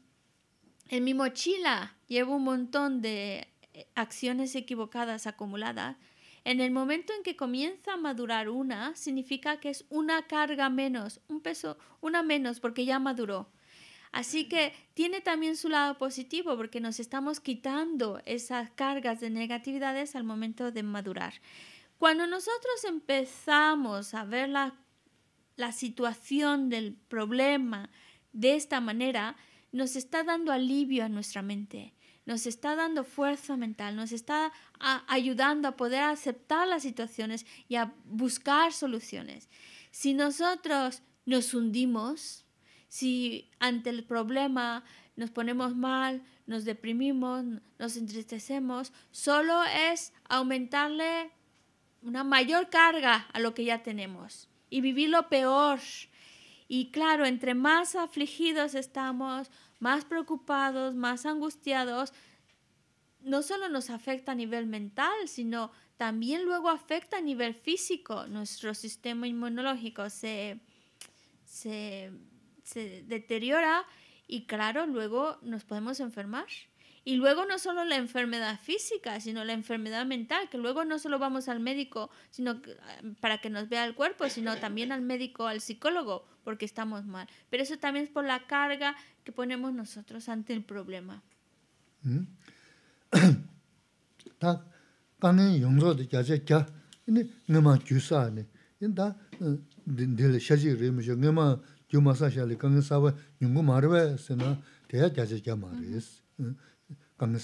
en mi mochila llevo un montón de eh, acciones equivocadas acumuladas, en el momento en que comienza a madurar una, significa que es una carga menos, un peso, una menos, porque ya maduró. Así que tiene también su lado positivo porque nos estamos quitando esas cargas de negatividades al momento de madurar. Cuando nosotros empezamos a ver la, la situación del problema de esta manera nos está dando alivio a nuestra mente, nos está dando fuerza mental, nos está ayudando a poder aceptar las situaciones y a buscar soluciones. Si nosotros nos hundimos, si ante el problema nos ponemos mal, nos deprimimos, nos entristecemos, solo es aumentarle una mayor carga a lo que ya tenemos y vivir lo peor y claro, entre más afligidos estamos, más preocupados, más angustiados, no solo nos afecta a nivel mental, sino también luego afecta a nivel físico. Nuestro sistema inmunológico se, se deteriora y claro, luego nos podemos enfermar. Y luego no solo la enfermedad física, sino la enfermedad mental, que luego no solo vamos al médico sino ah, para que nos vea el cuerpo, sino también al médico, al psicólogo, porque estamos mal. Pero eso también es por la carga que ponemos nosotros ante el problema. Mm. Hay una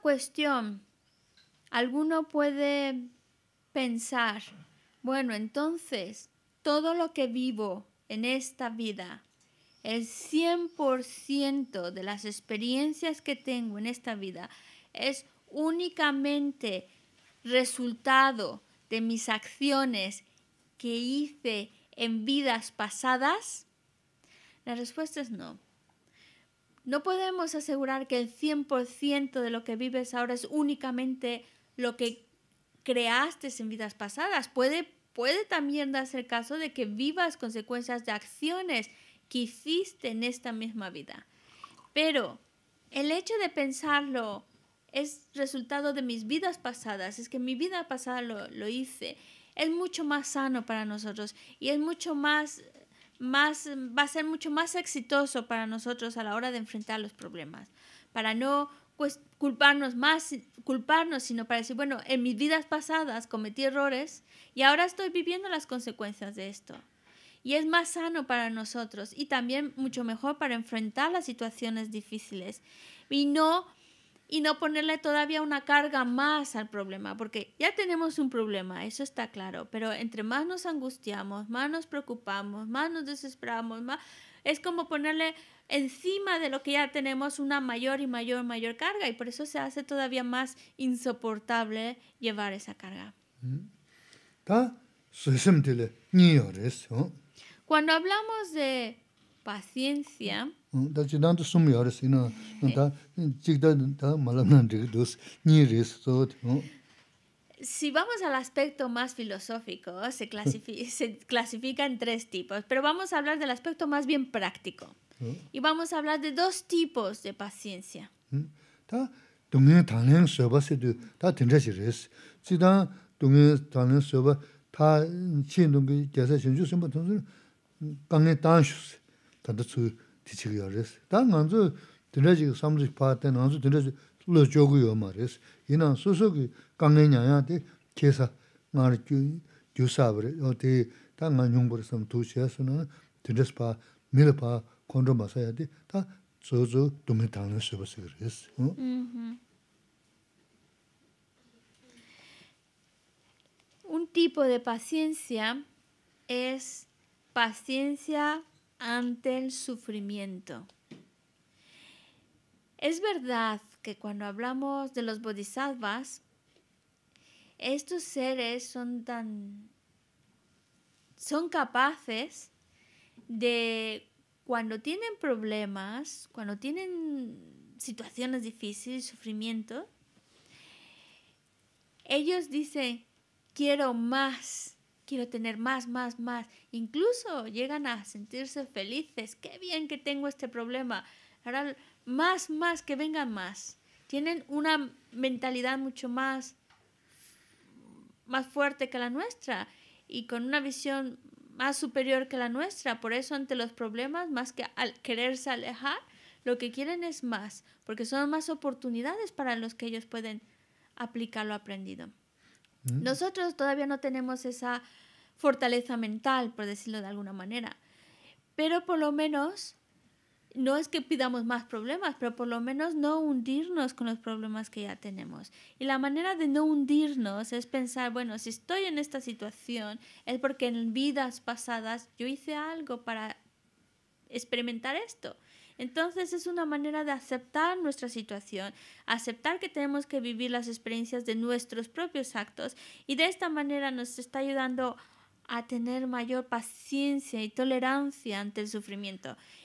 cuestión. Alguno puede pensar bueno, entonces, todo lo que vivo en esta vida, el 100% de las experiencias que tengo en esta vida es únicamente resultado de mis acciones que hice en vidas pasadas? La respuesta es no. No podemos asegurar que el 100% de lo que vives ahora es únicamente lo que creaste en vidas pasadas. Puede, puede también darse el caso de que vivas consecuencias de acciones que hiciste en esta misma vida. Pero el hecho de pensarlo es resultado de mis vidas pasadas, es que mi vida pasada lo, hice, es mucho más sano para nosotros y es mucho más, más, va a ser mucho más exitoso para nosotros a la hora de enfrentar los problemas, para no, culparnos más, culparnos, sino para decir, bueno, en mis vidas pasadas cometí errores y ahora estoy viviendo las consecuencias de esto. Y es más sano para nosotros y también mucho mejor para enfrentar las situaciones difíciles y no y no ponerle todavía una carga más al problema, porque ya tenemos un problema, eso está claro, pero entre más nos angustiamos, más nos preocupamos, más nos desesperamos, más es como ponerle encima de lo que ya tenemos una mayor y mayor, mayor carga y por eso se hace todavía más insoportable llevar esa carga. ¿Mm? Cuando hablamos de paciencia, si vamos al aspecto más filosófico, se, clasifica, en tres tipos, pero vamos a hablar del aspecto más bien práctico. ¿Mm? Y vamos a hablar de dos tipos de paciencia. ¿Mm? lo choguyo ma res. Ina susu ki kange nyaya te kesa ngar gyu sabre, o te ta nga por sam tu shaya suna, tindas pa, mila pa, kondro ma saya te, ta zo zo dungi tangla shiba sig res. Un tipo de paciencia es paciencia ante el sufrimiento. Es verdad que cuando hablamos de los bodhisattvas, estos seres son tan son capaces de cuando tienen problemas, cuando tienen situaciones difíciles, sufrimiento, ellos dicen, quiero más, quiero tener más, más, más. Incluso llegan a sentirse felices, qué bien que tengo este problema. Ahora más, más, que vengan más. Tienen una mentalidad mucho más, más fuerte que la nuestra y con una visión más superior que la nuestra. Por eso ante los problemas, más que al quererse alejar, lo que quieren es más, porque son más oportunidades para los que ellos pueden aplicar lo aprendido. Mm. Nosotros todavía no tenemos esa fortaleza mental, por decirlo de alguna manera, pero por lo menos no es que pidamos más problemas, pero por lo menos no hundirnos con los problemas que ya tenemos. Y la manera de no hundirnos es pensar, bueno, si estoy en esta situación es porque en vidas pasadas yo hice algo para experimentar esto. Entonces es una manera de aceptar nuestra situación, aceptar que tenemos que vivir las experiencias de nuestros propios actos y de esta manera nos está ayudando a tener mayor paciencia y tolerancia ante el sufrimiento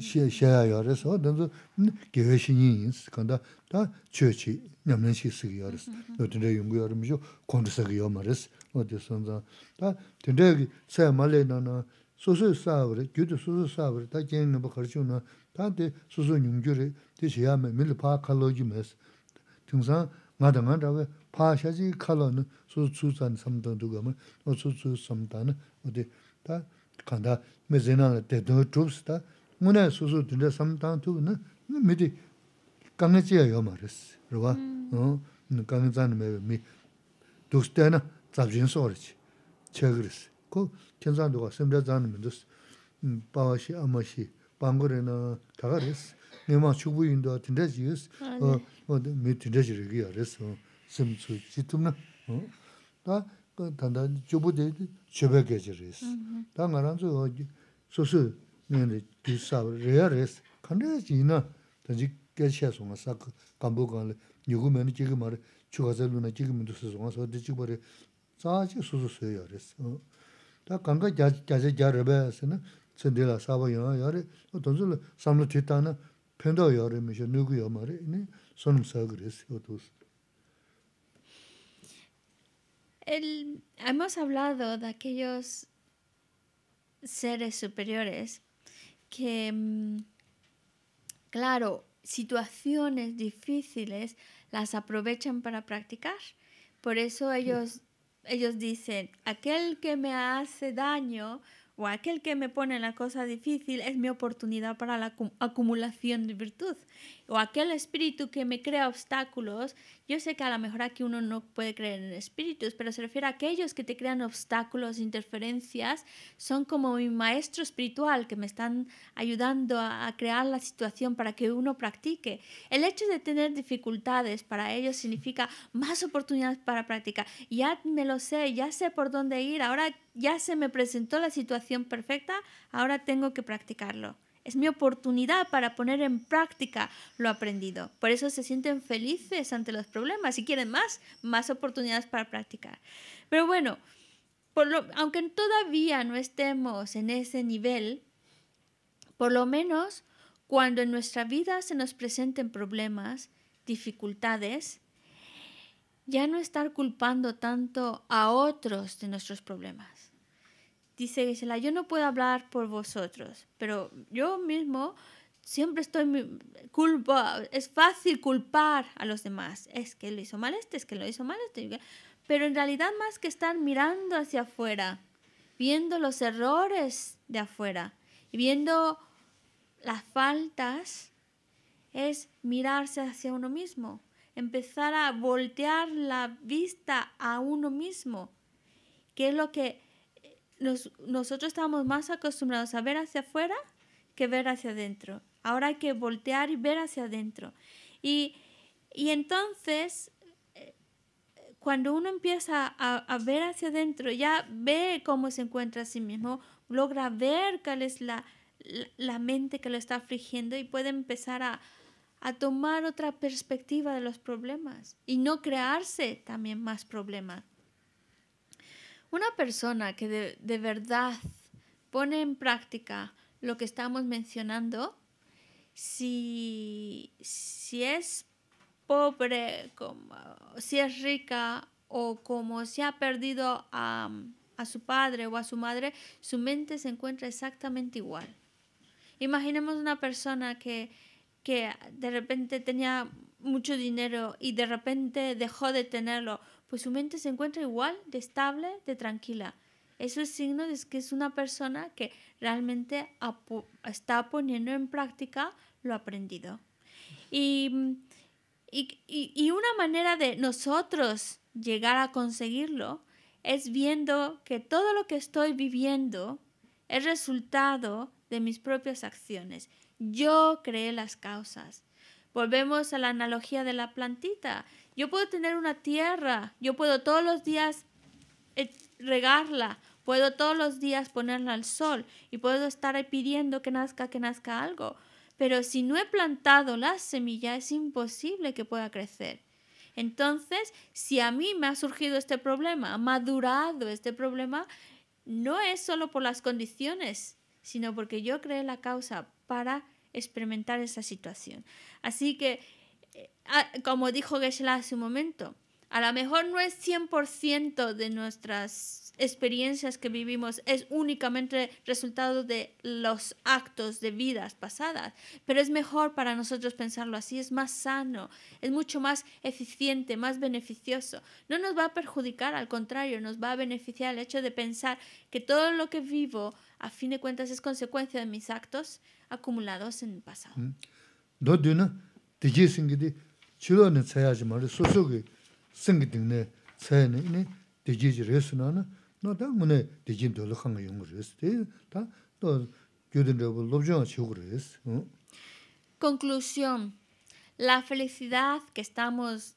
xie xie ya ya res, o oh, danzu gewe xin yin yin si kanda ta chue chi nyamlen xie sige O dinday yungu ya rimisho kondu sige ya O di san zan, ta dinday saya ma le na na susu saabri, gyudu susu susu nyungu di me, mili paa we, paa susu o oh, susu o oh, 간다 me zinana te dhunga chubsi ta, ngunaya susu dhunda samtang tubu na, mi di kanga chiya yo ma resi, rwa. Kanga zani me mi duksi tena zabzhin so rachi, che gresi. Ko tenzan duwa semra zani me dusi, pawa tsui chobeke mm-hmm. jirees. Da nga ranzu susu nende dusabu rea rees. Kandaya jina tanzi kachaya songa sak kambu kaanle nyugu meni jiga mara chukaza luna jiga mendo susu songa sawa dechiga bari zaaji susu hemos hablado de aquellos seres superiores que, mm, claro, situaciones difíciles las aprovechan para practicar. Por eso ellos, ellos dicen, aquel que me hace daño o aquel que me pone la cosa difícil es mi oportunidad para la acumulación de virtud o aquel espíritu que me crea obstáculos, yo sé que a lo mejor aquí uno no puede creer en espíritus, pero se refiere a aquellos que te crean obstáculos, interferencias, son como mi maestro espiritual que me están ayudando a crear la situación para que uno practique. El hecho de tener dificultades para ellos significa más oportunidades para practicar. Ya me lo sé, ya sé por dónde ir, ahora ya se me presentó la situación perfecta, ahora tengo que practicarlo es mi oportunidad para poner en práctica lo aprendido. Por eso se sienten felices ante los problemas y quieren más, más oportunidades para practicar. Pero bueno, aunque todavía no estemos en ese nivel, por lo menos cuando en nuestra vida se nos presenten problemas, dificultades, ya no estar culpando tanto a otros de nuestros problemas dice Gisela, yo no puedo hablar por vosotros, pero yo mismo siempre estoy culpa, es fácil culpar a los demás, es que lo hizo mal este, es que lo hizo mal este, pero en realidad más que estar mirando hacia afuera, viendo los errores de afuera y viendo las faltas, es mirarse hacia uno mismo, empezar a voltear la vista a uno mismo, que es lo que nosotros estamos más acostumbrados a ver hacia afuera que ver hacia adentro. Ahora hay que voltear y ver hacia adentro. Y, entonces, eh, cuando uno empieza a, ver hacia adentro, ya ve cómo se encuentra a sí mismo, logra ver cuál es la, mente que lo está afligiendo y puede empezar a tomar otra perspectiva de los problemas y no crearse también más problemas. Una persona que de, verdad pone en práctica lo que estamos mencionando, si, si es pobre, como, si es rica o como si ha perdido a, su padre o a su madre, su mente se encuentra exactamente igual. Imaginemos una persona que, que de repente tenía mucho dinero y de repente dejó de tenerlo pues su mente se encuentra igual de estable, de tranquila. Eso es signo de que es una persona que realmente está poniendo en práctica lo aprendido. Y, una manera de nosotros llegar a conseguirlo es viendo que todo lo que estoy viviendo es resultado de mis propias acciones. Yo creé las causas. Volvemos a la analogía de la plantita. Yo puedo tener una tierra, yo puedo todos los días eh, regarla, puedo todos los días ponerla al sol y puedo estar pidiendo que nazca, que nazca algo. Pero si no he plantado la semilla es imposible que pueda crecer. Entonces, si a mí me ha surgido este problema, ha madurado este problema, no es solo por las condiciones, sino porque yo creé la causa para experimentar esa situación. Así que, eh, ah, como dijo geshe hace un momento, a lo mejor no es 100% de nuestras experiencias que vivimos, es únicamente resultado de los actos de vidas pasadas, pero es mejor para nosotros pensarlo así, es más sano, es mucho más eficiente, más beneficioso. No nos va a perjudicar, al contrario, nos va a beneficiar el hecho de pensar que todo lo que vivo a fin de cuentas es consecuencia de mis actos acumulados en el pasado. Mm. Conclusión. La felicidad que estamos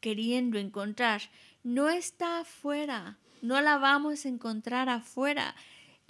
queriendo encontrar no está afuera, no la vamos a encontrar afuera.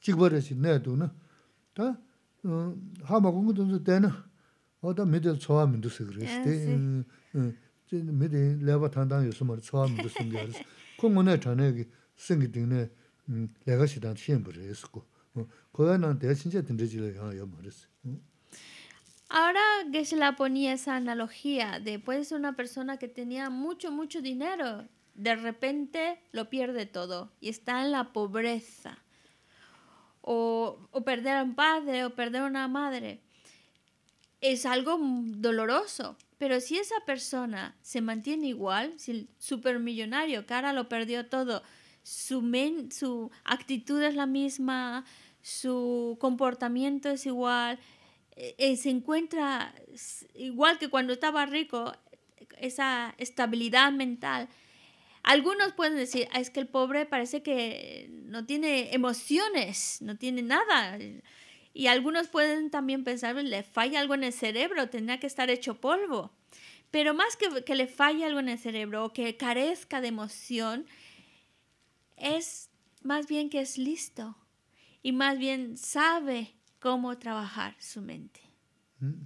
chikbarasi nayadu na, ta hama kungu tunzu tena, oda midil tsuwa mindu sikiris, te midil leba tandang yosumari tsuwa mindu singaris, kungu nay chanayagi singi dingne lega shidang shenpari esiku, koya nang te shinche tindajila yaa yomaris. Ahora que se la ponía esa analogía de puede ser una persona que tenía mucho, mucho dinero, de repente lo pierde todo y está en la pobreza o, perder a un padre o perder a una madre. Es algo doloroso, pero si esa persona se mantiene igual, si el supermillonario cara lo perdió todo, su, actitud es la misma, su comportamiento es igual, e, e, se encuentra igual que cuando estaba rico, esa estabilidad mental, algunos pueden decir, ah, es que el pobre parece que no tiene emociones, no tiene nada. Y algunos pueden también pensar, le falla algo en el cerebro, tendría que estar hecho polvo. Pero más que que le falle algo en el cerebro o que carezca de emoción, es más bien que es listo y más bien sabe cómo trabajar su mente. Mm.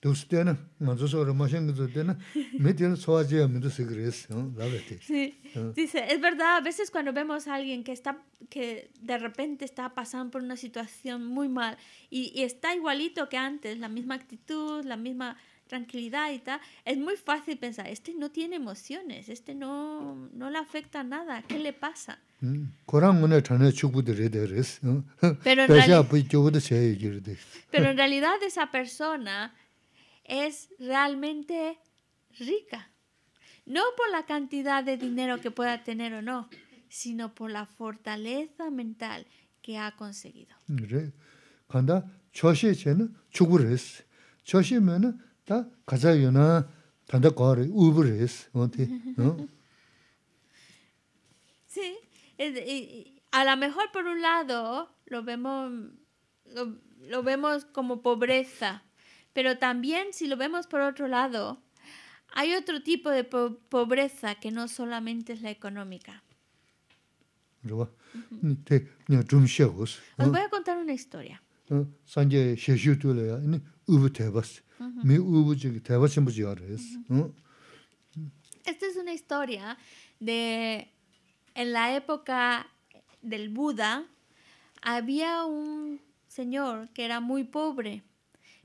Sí, dice, es verdad, a veces cuando vemos a alguien que está, que de repente está pasando por una situación muy mal y, está igualito que antes, la misma actitud, la misma tranquilidad y tal, es muy fácil pensar, este no tiene emociones, este no, no le afecta nada, ¿qué le pasa? Mm, pero en, pero en realidad esa persona es realmente rica. No por la cantidad de dinero que pueda tener o no, sino por la fortaleza mental que ha conseguido. Sí, a lo mejor por un lado lo vemos lo vemos como pobreza, pero también si lo vemos por otro lado, hay otro tipo de pobreza que no solamente es la económica. Este, Os voy a contar una historia. Esta es una historia de en la época del Buda había un señor que era muy pobre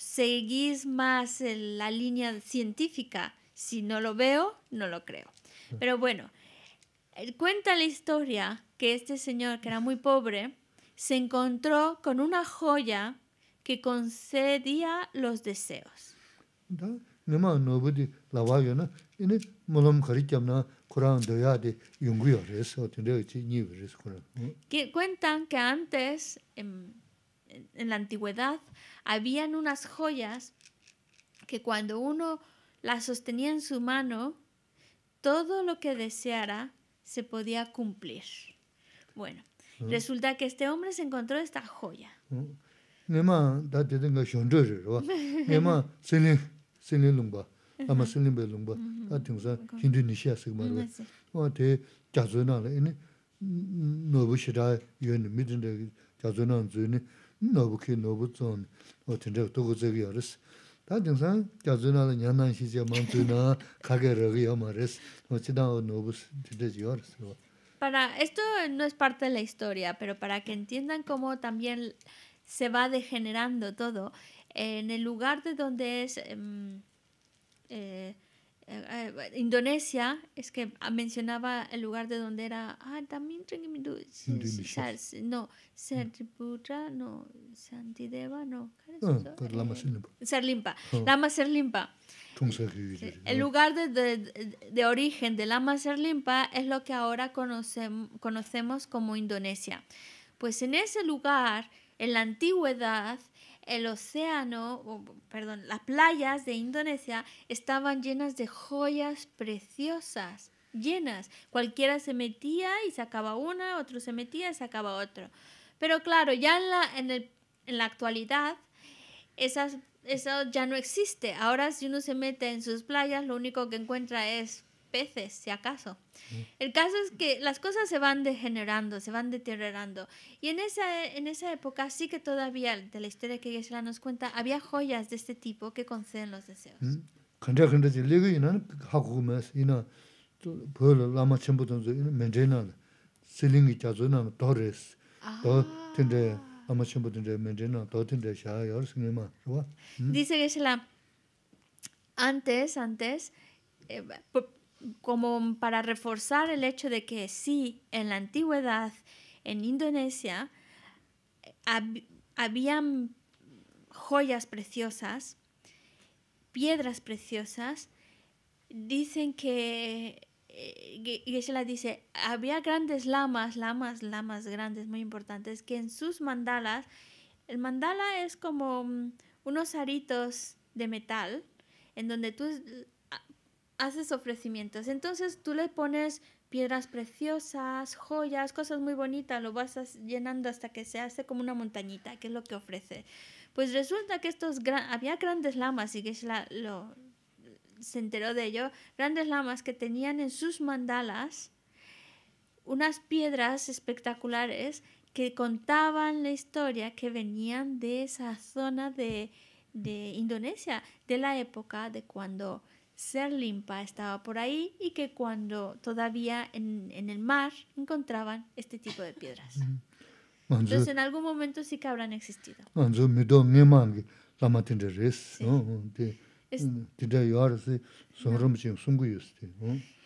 seguís más en la línea científica. Si no lo veo, no lo creo. Pero bueno, eh, cuenta la historia que este señor, que era muy pobre, se encontró con una joya que concedía los deseos. cuentan que antes, em, en la antigüedad habían unas joyas que cuando uno las sostenía en su mano, todo lo que deseara se podía cumplir. Bueno, mm. resulta que este hombre se encontró esta joya. Mm. nobu ki nobu zon o tindak togo zegi yaris. Ta tingsan gyazu nala nyanan shi zya manzu na kage ragi yamaris, o chidan o nobu tindak yaris. Para, esto no es parte de la historia, pero para que entiendan cómo también se va degenerando todo, en el lugar de donde es... Em, eh, eh, eh, eh, Indonesia, es que mencionaba el lugar de donde era, ah, también no, mm. Sariputra, no, Santideva, no, ah, pues pues. Serlimpa, Serlimpa. Ah. Eh, el lugar de, de, de, origen de Lama Serlimpa es lo que ahora conocemos como Indonesia. Pues en ese lugar, en la antigüedad, el océano, perdón, las playas de Indonesia estaban llenas de joyas preciosas, llenas. Cualquiera se metía y sacaba una, otro se metía y sacaba otro. Pero claro, ya en la, la actualidad, esas, eso ya no existe. Ahora si uno se mete en sus playas, lo único que encuentra es peces, si acaso. El caso es que las cosas se van degenerando, se van deteriorando. Y en esa, en esa época sí que todavía, de la historia que Geshe-la nos cuenta, había joyas de este tipo que conceden los deseos. Dice Geshe-la, antes, antes, eh, como para reforzar el hecho de que sí, en la antigüedad, en Indonesia, había habían joyas preciosas, piedras preciosas, dicen que, eh, Geshe-la dice, había grandes lamas, lamas, lamas grandes, muy importantes, que en sus mandalas, el mandala es como mm, unos aritos de metal, en donde tú haces ofrecimientos. Entonces tú le pones piedras preciosas, joyas, cosas muy bonitas, lo vas llenando hasta que se hace como una montañita, que es lo que ofrece. Pues resulta que estos había grandes lamas y que se enteró de ello, grandes lamas que tenían en sus mandalas unas piedras espectaculares que contaban la historia que venían de esa zona de, de Indonesia, de la época de cuando ser limpa estaba por ahí y que cuando todavía en, en el mar encontraban este tipo de piedras. Entonces en algún momento sí que habrán existido. Sí.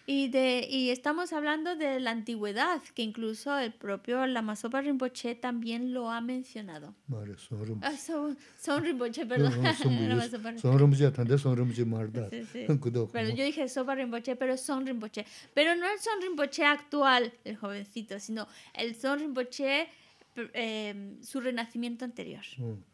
Y, de, y estamos hablando de la antigüedad, que incluso el propio Lama Sopa Rinpoche también lo ha mencionado. Ah, son, Rinpoche, perdón. son, Rinpoche, también son Rinpoche Marda. pero yo dije Sopa Rinpoche, pero son Rinpoche. Pero no el son Rinpoche actual, el jovencito, sino el son Rinpoche, eh, su renacimiento anterior. Mm.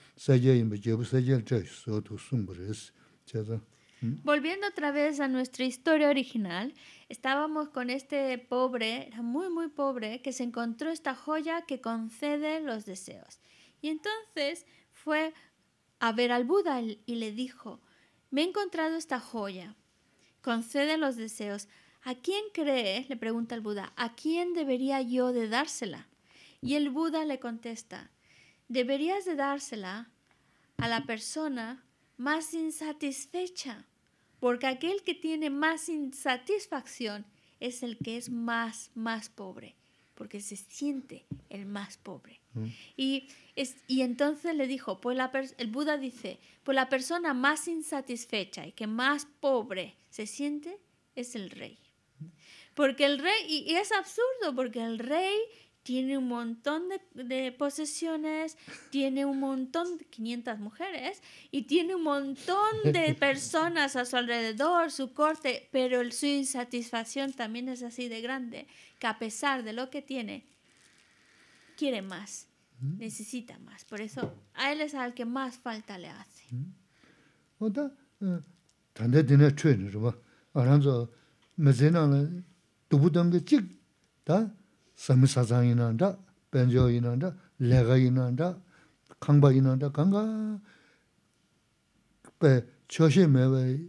Mm. Volviendo otra vez a nuestra historia original, estábamos con este pobre, era muy muy pobre, que se encontró esta joya que concede los deseos. Y entonces fue a ver al Buda y le dijo, me he encontrado esta joya, concede los deseos. ¿A quién cree? le pregunta el Buda, ¿a quién debería yo de dársela? Y el Buda le contesta, deberías de dársela a la persona más insatisfecha, porque aquel que tiene más insatisfacción es el que es más, más pobre, porque se siente el más pobre. Mm. Y, entonces le dijo, pues el Buda dice, pues la persona más insatisfecha y que más pobre se siente es el rey. Mm. Porque el rey, y es absurdo, porque el rey tiene un montón de, posesiones, tiene un montón, 500 mujeres, y tiene un montón de personas a su alrededor, su corte, pero el, su insatisfacción también es así de grande, que a pesar de lo que tiene, quiere más, mm. necesita más. Por eso a él es al que más falta le hace. ¿Mm? sami sazang inanda, benjo 강가 lega inanda, kangba inanda, kanga pe choshe mewe,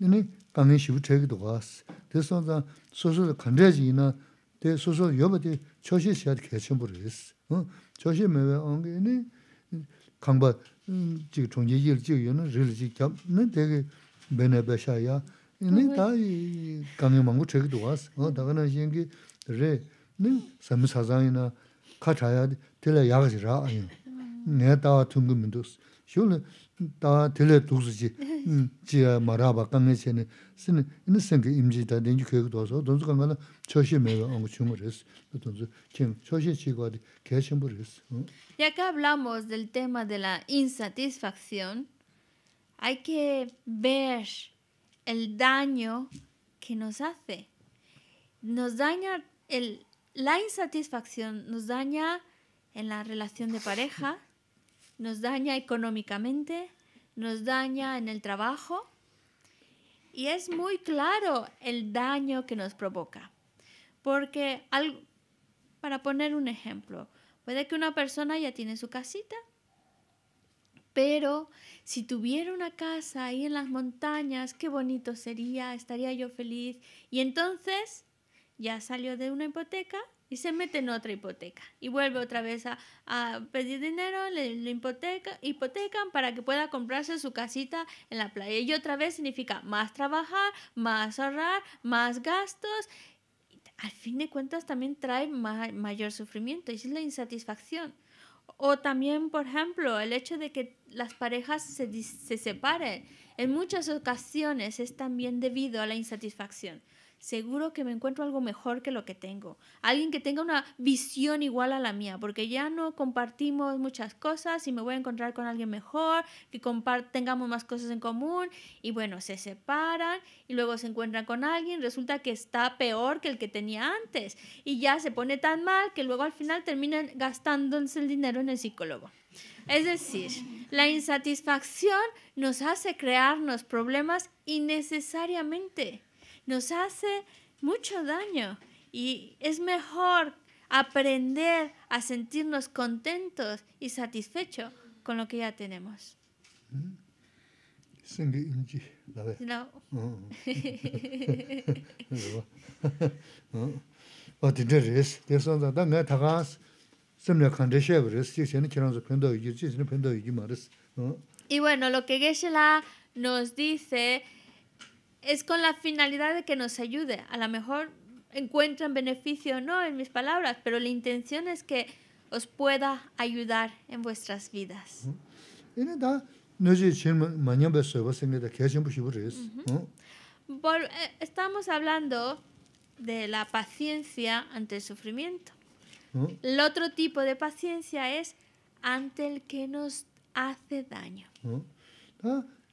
ini kangin shivu tegi duwaas. Te sonza sosol kandreji ina, te sosol yoba te choshe shiad kachamburu is. Hm? Choshe mewe onge ini kangba hm, jiga chongji yil jiga yona rili jiga kyab, nīng sami sāsāngi nā kā chāyā tīla yāga sī rā āyā, nē tāwa tūngu mi ṭuks, xio nā tāwa tīla tūksu jī, jī yā mā rā bā kāngi xie nā, sī nā, nā sāngi imjī tā dīng jī kuya ku tōsō, tōnsu kāngā nā Ya kā hablamos del tema de la insatisfacción, hay que ver el daño que nos hace. Nos daña el la insatisfacción nos daña en la relación de pareja, nos daña económicamente, nos daña en el trabajo y es muy claro el daño que nos provoca. Porque, para poner un ejemplo, puede que una persona ya tiene su casita, pero si tuviera una casa ahí en las montañas, qué bonito sería, estaría yo feliz. Y entonces ya salió de una hipoteca y se mete en otra hipoteca y vuelve otra vez a, pedir dinero, le, hipoteca, hipotecan para que pueda comprarse su casita en la playa. Y otra vez significa más trabajar, más ahorrar, más gastos. al fin de cuentas también trae mayor sufrimiento y es la insatisfacción. O también, por ejemplo, el hecho de que las parejas se separen en muchas ocasiones es también debido a la insatisfacción seguro que me encuentro algo mejor que lo que tengo. Alguien que tenga una visión igual a la mía, porque ya no compartimos muchas cosas y me voy a encontrar con alguien mejor, que tengamos más cosas en común y bueno, se separan y luego se encuentran con alguien, resulta que está peor que el que tenía antes y ya se pone tan mal que luego al final terminan gastándose el dinero en el psicólogo. Es decir, la insatisfacción nos hace crearnos problemas innecesariamente nos hace mucho daño y es mejor aprender a sentirnos contentos y satisfechos con lo que ya tenemos. Mm-hmm. Oh, y bueno lo que Geshe-la nos dice es con la finalidad de que nos ayude. A lo mejor encuentran beneficio o no en mis palabras, pero la intención es que os pueda ayudar en vuestras vidas. estamos hablando de la paciencia ante el sufrimiento. El otro tipo de paciencia es ante el que nos hace daño.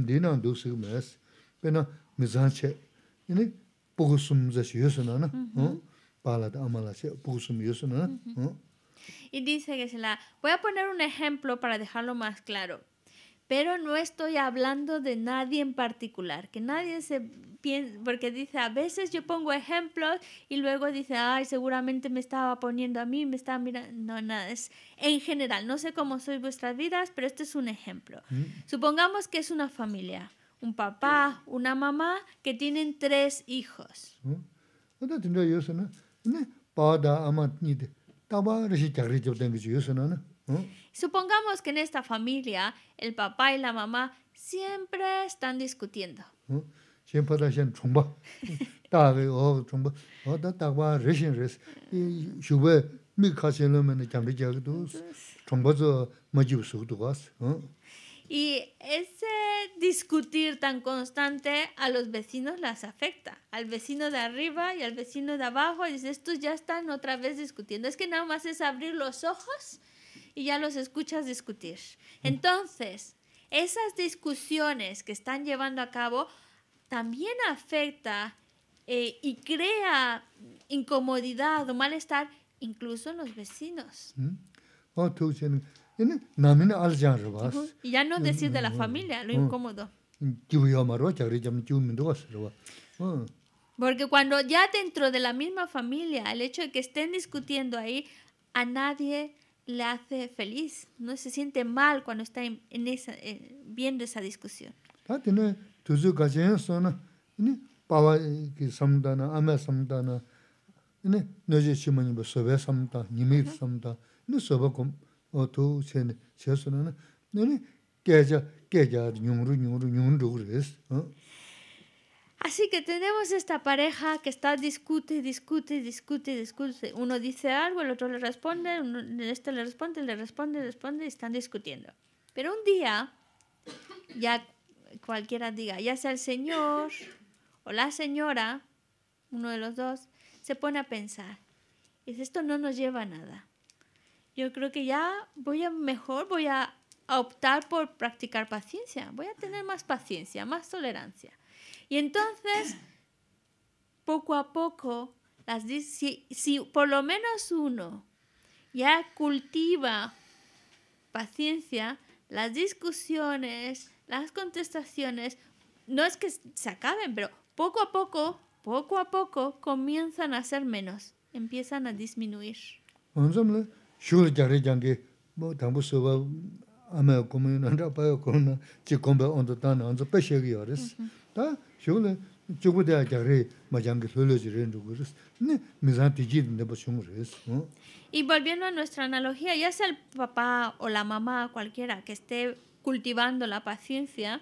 dī nāng dō sīg mēs, bē ¿Y mī zāng chē, yīni bōgu sūm zā shī yōsū nā nā, bā lā tā Y dice que se la... Voy a poner un ejemplo para dejarlo más claro pero no estoy hablando de nadie en particular, que nadie se piense, porque dice, a veces yo pongo ejemplos y luego dice, ay, seguramente me estaba poniendo a mí, me estaba mirando, no, nada, es en general, no sé cómo sois vuestras vidas, pero este es un ejemplo. Mm. Supongamos que es una familia, un papá, una mamá, que tienen tres hijos. Mm. ¿Mm? Supongamos que en esta familia el papá y la mamá siempre están discutiendo. Y ese discutir tan constante a los vecinos las afecta. Al vecino de arriba y al vecino de abajo. Y dice, estos ya están otra vez discutiendo. Es que nada más es abrir los ojos y ya los escuchas discutir. Mm. Entonces, esas discusiones que están llevando a cabo también afecta eh, y crea incomodidad o malestar incluso en los vecinos. Y ya no mm, decir de la mm, familia, lo oh. incómodo. Oh, oh. Porque cuando ya dentro de la misma familia, el hecho de que estén discutiendo ahí, a nadie le hace feliz, no se siente mal cuando está en, esa, eh, viendo esa discusión. Así que tenemos esta pareja que está discute, discute, discute, discute. Uno dice algo, el otro le responde, este le responde, le responde, le responde y están discutiendo. Pero un día, ya cualquiera diga, ya sea el señor o la señora, uno de los dos, se pone a pensar. Y esto no nos lleva a nada. Yo creo que ya voy a mejor, voy a optar por practicar paciencia. Voy a tener más paciencia, más tolerancia. Y entonces, poco a poco, si, por lo menos uno ya cultiva paciencia, las discusiones, las contestaciones, no es que se acaben, pero poco a poco, poco a poco, comienzan a ser menos, empiezan a disminuir. Y volviendo a nuestra analogía, ya sea el papá o la mamá, cualquiera que esté cultivando la paciencia,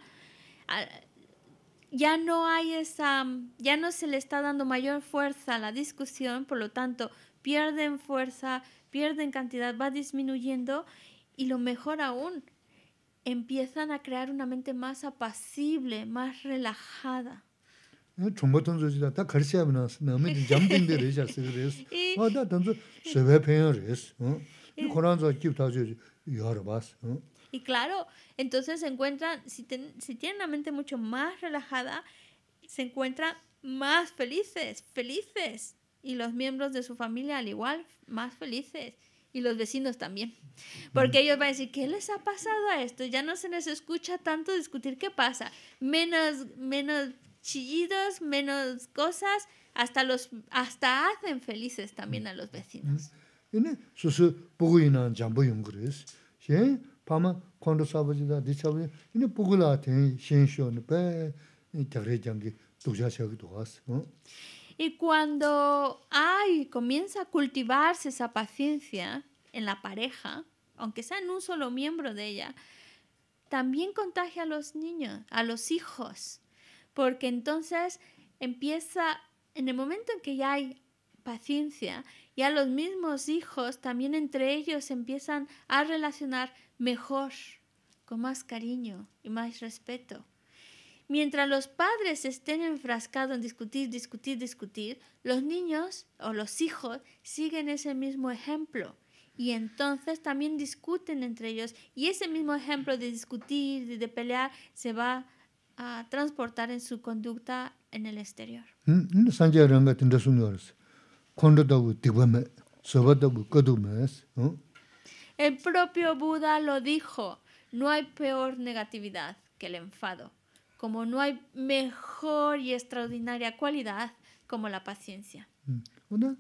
ya no hay esa, ya no se le está dando mayor fuerza a la discusión, por lo tanto pierden fuerza, pierden cantidad, va disminuyendo y lo mejor aún, empiezan a crear una mente más apacible, más relajada. y claro, entonces se encuentran, si, si tienen una mente mucho más relajada, se encuentran más felices, felices. Y los miembros de su familia al igual, más felices y los vecinos también. Porque ellos van a decir, ¿qué les ha pasado a esto? Ya no se les escucha tanto discutir qué pasa. Menos, menos chillidos, menos cosas, hasta, los, hasta hacen felices también a los vecinos. Y cuando hay, comienza a cultivarse esa paciencia en la pareja, aunque sea en un solo miembro de ella, también contagia a los niños, a los hijos, porque entonces empieza, en el momento en que ya hay paciencia, ya los mismos hijos también entre ellos empiezan a relacionar mejor, con más cariño y más respeto. Mientras los padres estén enfrascados en discutir, discutir, discutir, los niños o los hijos siguen ese mismo ejemplo. Y entonces también discuten entre ellos. Y ese mismo ejemplo de discutir, de, de pelear, se va a transportar en su conducta en el exterior. El propio Buda lo dijo, no hay peor negatividad que el enfado como no hay mejor y extraordinaria cualidad como la paciencia. Cuando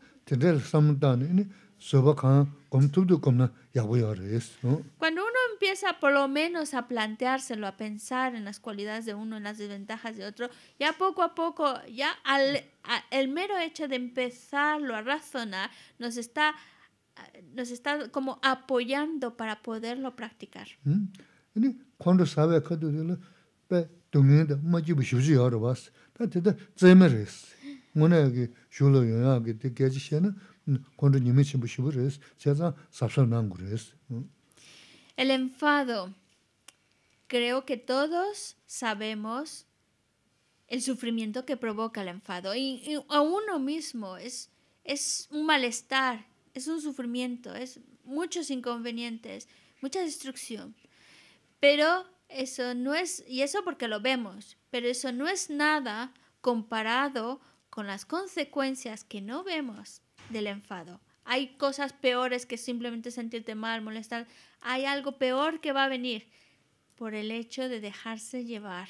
uno empieza por lo menos a planteárselo, a pensar en las cualidades de uno, en las desventajas de otro, ya poco a poco, ya el mero hecho de empezarlo a razonar nos está, nos está como apoyando para poderlo practicar. Cuando sabe que el enfado. Creo que todos sabemos el sufrimiento que provoca el enfado. Y, y a uno mismo es, es un malestar, es un sufrimiento, es muchos inconvenientes, mucha destrucción. Pero eso no es, y eso porque lo vemos, pero eso no es nada comparado con las consecuencias que no vemos del enfado. Hay cosas peores que simplemente sentirte mal, molestar. Hay algo peor que va a venir por el hecho de dejarse llevar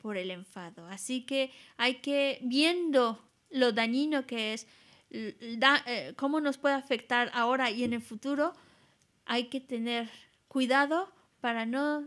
por el enfado. Así que hay que, viendo lo dañino que es, eh, cómo nos puede afectar ahora y en el futuro, hay que tener cuidado para no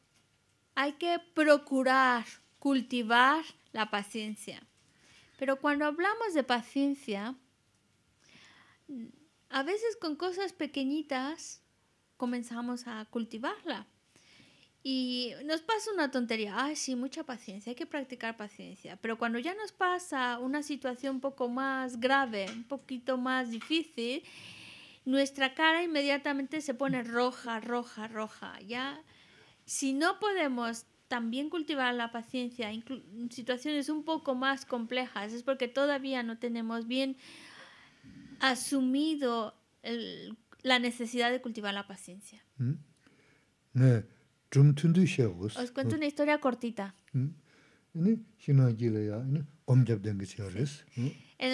hay que procurar cultivar la paciencia. Pero cuando hablamos de paciencia, a veces con cosas pequeñitas comenzamos a cultivarla. Y nos pasa una tontería. Ay, sí, mucha paciencia, hay que practicar paciencia. Pero cuando ya nos pasa una situación un poco más grave, un poquito más difícil, nuestra cara inmediatamente se pone roja, roja, roja. Ya si no podemos también cultivar la paciencia en situaciones un poco más complejas, es porque todavía no tenemos bien asumido la necesidad de cultivar la paciencia. ¿Mm? Os cuento una historia cortita. En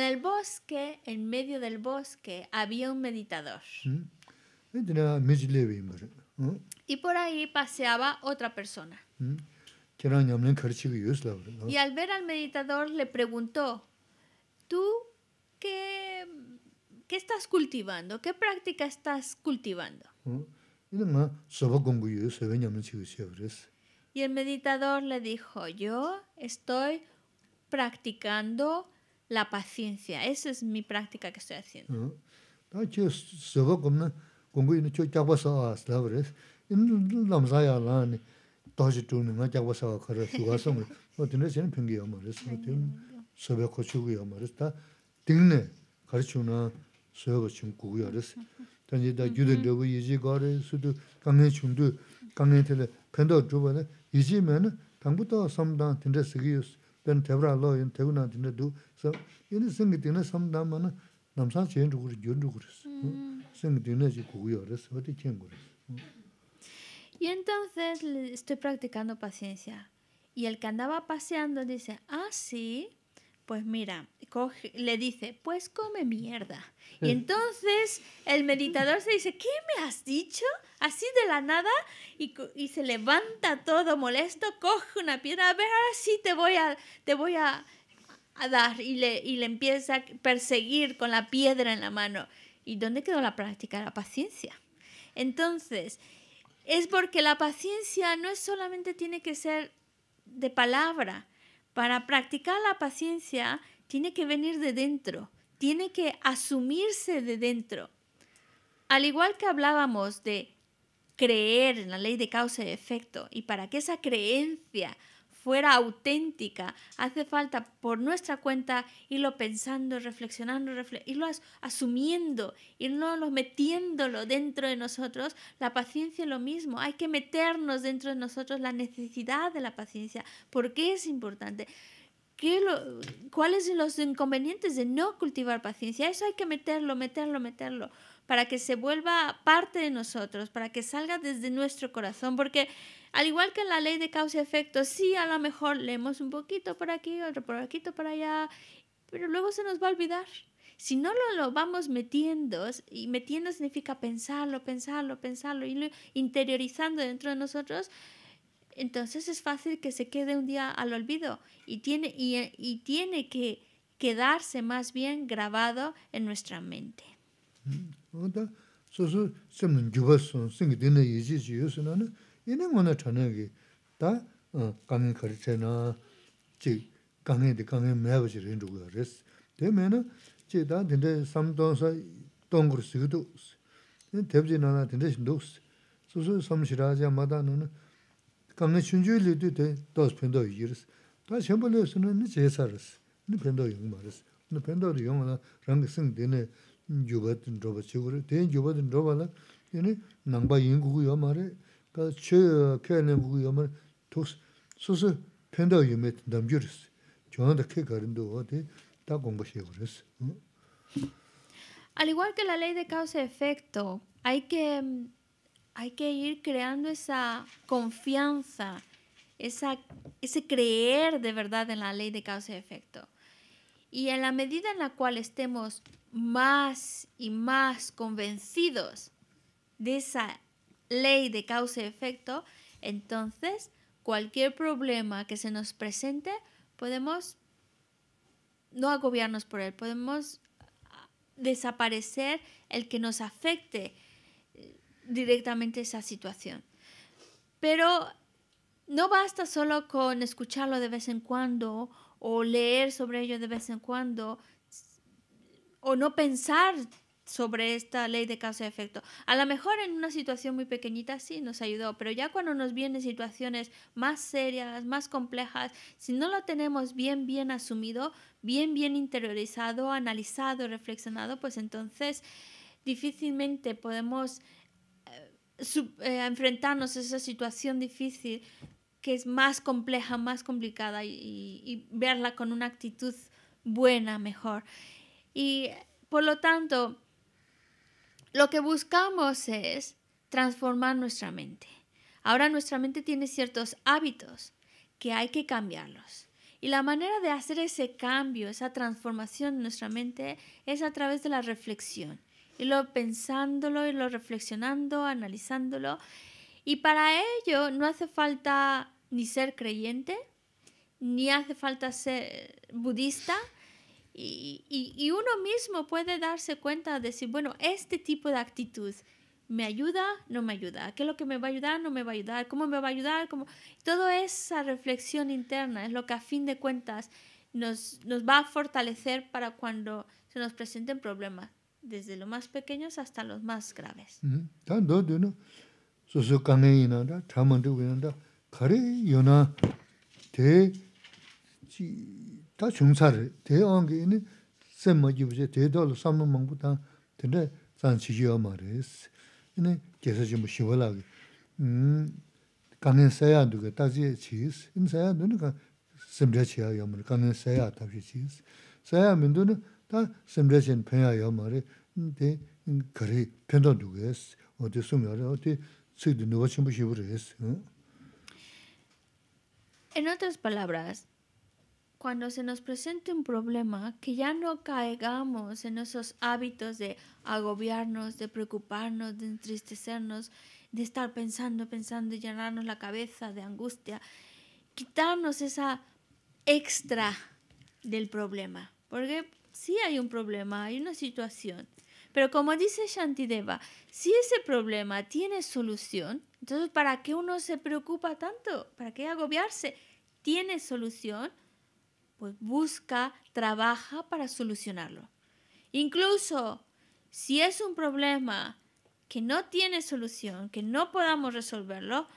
el bosque, en medio del bosque, había un meditador. Mm. Y por ahí paseaba otra persona. Mm. y al ver al meditador le preguntó, ¿tú qué, qué estás cultivando? ¿Qué práctica estás cultivando? Mm. Y el meditador le dijo, yo estoy practicando la paciencia. Esa es mi práctica que estoy haciendo. Ah, 공부 있는 저 잡아서 아스라브레스 인 남자야라니 도지 두는 거 잡아서 그래 수가서 뭐 드네 저는 평기요 말했어 좀 소배 고치고요 말했다 등네 가르치우나 소배가 좀 구고요 그래서 단지 이제 거래 수도 강해 중도 강해 텔레 편도 이지면은 당부터 섬당 된다 쓰기요 된 대브라로 인 대구나 된다도 그래서 이는 생기 되는 섬당만은 남산 제일 누구를 연구를 Y entonces estoy practicando paciencia. Y el que andaba paseando dice, ah, sí, pues mira, le dice, pues come mierda. Y eh. entonces el meditador se dice, ¿qué me has dicho? Así de la nada, y, se levanta todo molesto, coge una piedra, a ver, ahora sí te voy a, te voy a, dar, y le, y le empieza a perseguir con la piedra en la mano. ¿Y dónde quedó la práctica? de La paciencia. Entonces, es porque la paciencia no solamente tiene que ser de palabra. Para practicar la paciencia tiene que venir de dentro, tiene que asumirse de dentro. Al igual que hablábamos de creer en la ley de causa y efecto y para que esa creencia fuera auténtica. Hace falta por nuestra cuenta irlo pensando, reflexionando, lo irlo y asumiendo, irnos metiéndolo dentro de nosotros. La paciencia es lo mismo, hay que meternos dentro de nosotros la necesidad de la paciencia. ¿Por qué es importante? ¿Qué lo, ¿Cuáles son los inconvenientes de no cultivar paciencia? Eso hay que meterlo, meterlo, meterlo, para que se vuelva parte de nosotros, para que salga desde nuestro corazón, porque al igual que en la ley de causa y efecto, sí, a lo mejor leemos un poquito por aquí, otro por aquí, otro por allá, pero luego se nos va a olvidar. Si no lo, lo vamos metiendo, y metiendo significa pensarlo, pensarlo, pensarlo, y interiorizando dentro de nosotros, entonces es fácil que se quede un día al olvido y tiene, y, tiene que quedarse más bien grabado en nuestra mente. 이네 뭐나 전에기 다 강에 가르쳐나 지 강에 데 강에 매버지 렌도 그랬어 되면은 제다 근데 삼동서 동그르 쓰기도 대비 나나 신도 소소 섬실하자 마다는 강에 춘주일이도 돼 도스 이르스 다 셴벌레스는 니 제사르스 니 편도 용 말스 되네 주바든 로바 된 주바든 로바라 얘네 남바 인구고요 말에 Al igual que la ley de causa y efecto, hay que, mm, hay que ir creando esa confianza, esa, ese creer de verdad en la ley de causa y efecto. Y en la medida en la cual estemos más y más convencidos de esa ley de causa-efecto, y entonces cualquier problema que se nos presente podemos no agobiarnos por él, podemos desaparecer el que nos afecte eh, directamente esa situación. Pero no basta solo con escucharlo de vez en cuando o leer sobre ello de vez en cuando o no pensar sobre esta ley de causa-efecto. A lo mejor en una situación muy pequeñita sí nos ayudó, pero ya cuando nos vienen situaciones más serias, más complejas, si no lo tenemos bien, bien asumido, bien, bien interiorizado, analizado, reflexionado, pues entonces difícilmente podemos eh, eh, enfrentarnos a esa situación difícil que es más compleja, más complicada y verla con una actitud buena, mejor. Y por lo tanto, lo que buscamos es transformar nuestra mente. Ahora nuestra mente tiene ciertos hábitos que hay que cambiarlos. Y la manera de hacer ese cambio, esa transformación en nuestra mente es a través de la reflexión. Y lo pensándolo, y lo reflexionando, analizándolo. Y para ello no hace falta ni ser creyente, ni hace falta ser budista, y, uno mismo puede darse cuenta de decir, bueno, este tipo de actitud me ayuda, no me ayuda, qué es lo que me va a ayudar, no me va a ayudar, cómo me va a ayudar, ¿Cómo? toda esa reflexión interna es lo que a fin de cuentas nos, nos va a fortalecer para cuando se nos presenten problemas, desde los más pequeños hasta los más graves. 다 중사를 대응한 게 있는 세마기 이제 대도로 삼는 망부다 근데 산치지어 말이스 이제 계속 좀 쉬어라 음 가는 사야 다시 치스 임 사야 누가 심려치야 염을 가는 다시 치스 사야 민도는 다 심려진 편야 염을 근데 그래 편도 누가스 어디 숨어라 어디 쓰도 누가 침부 쉬어라 했어 En otras palabras, cuando se nos presente un problema, que ya no caigamos en esos hábitos de agobiarnos, de preocuparnos, de entristecernos, de estar pensando, pensando y llenarnos la cabeza de angustia. Quitarnos esa extra del problema, porque sí hay un problema, hay una situación. Pero como dice Shantideva, si ese problema tiene solución, entonces ¿para qué uno se preocupa tanto? ¿Para qué agobiarse? Tiene solución, pues busca, trabaja para solucionarlo. Incluso si es un problema que no tiene solución, que no podamos resolverlo,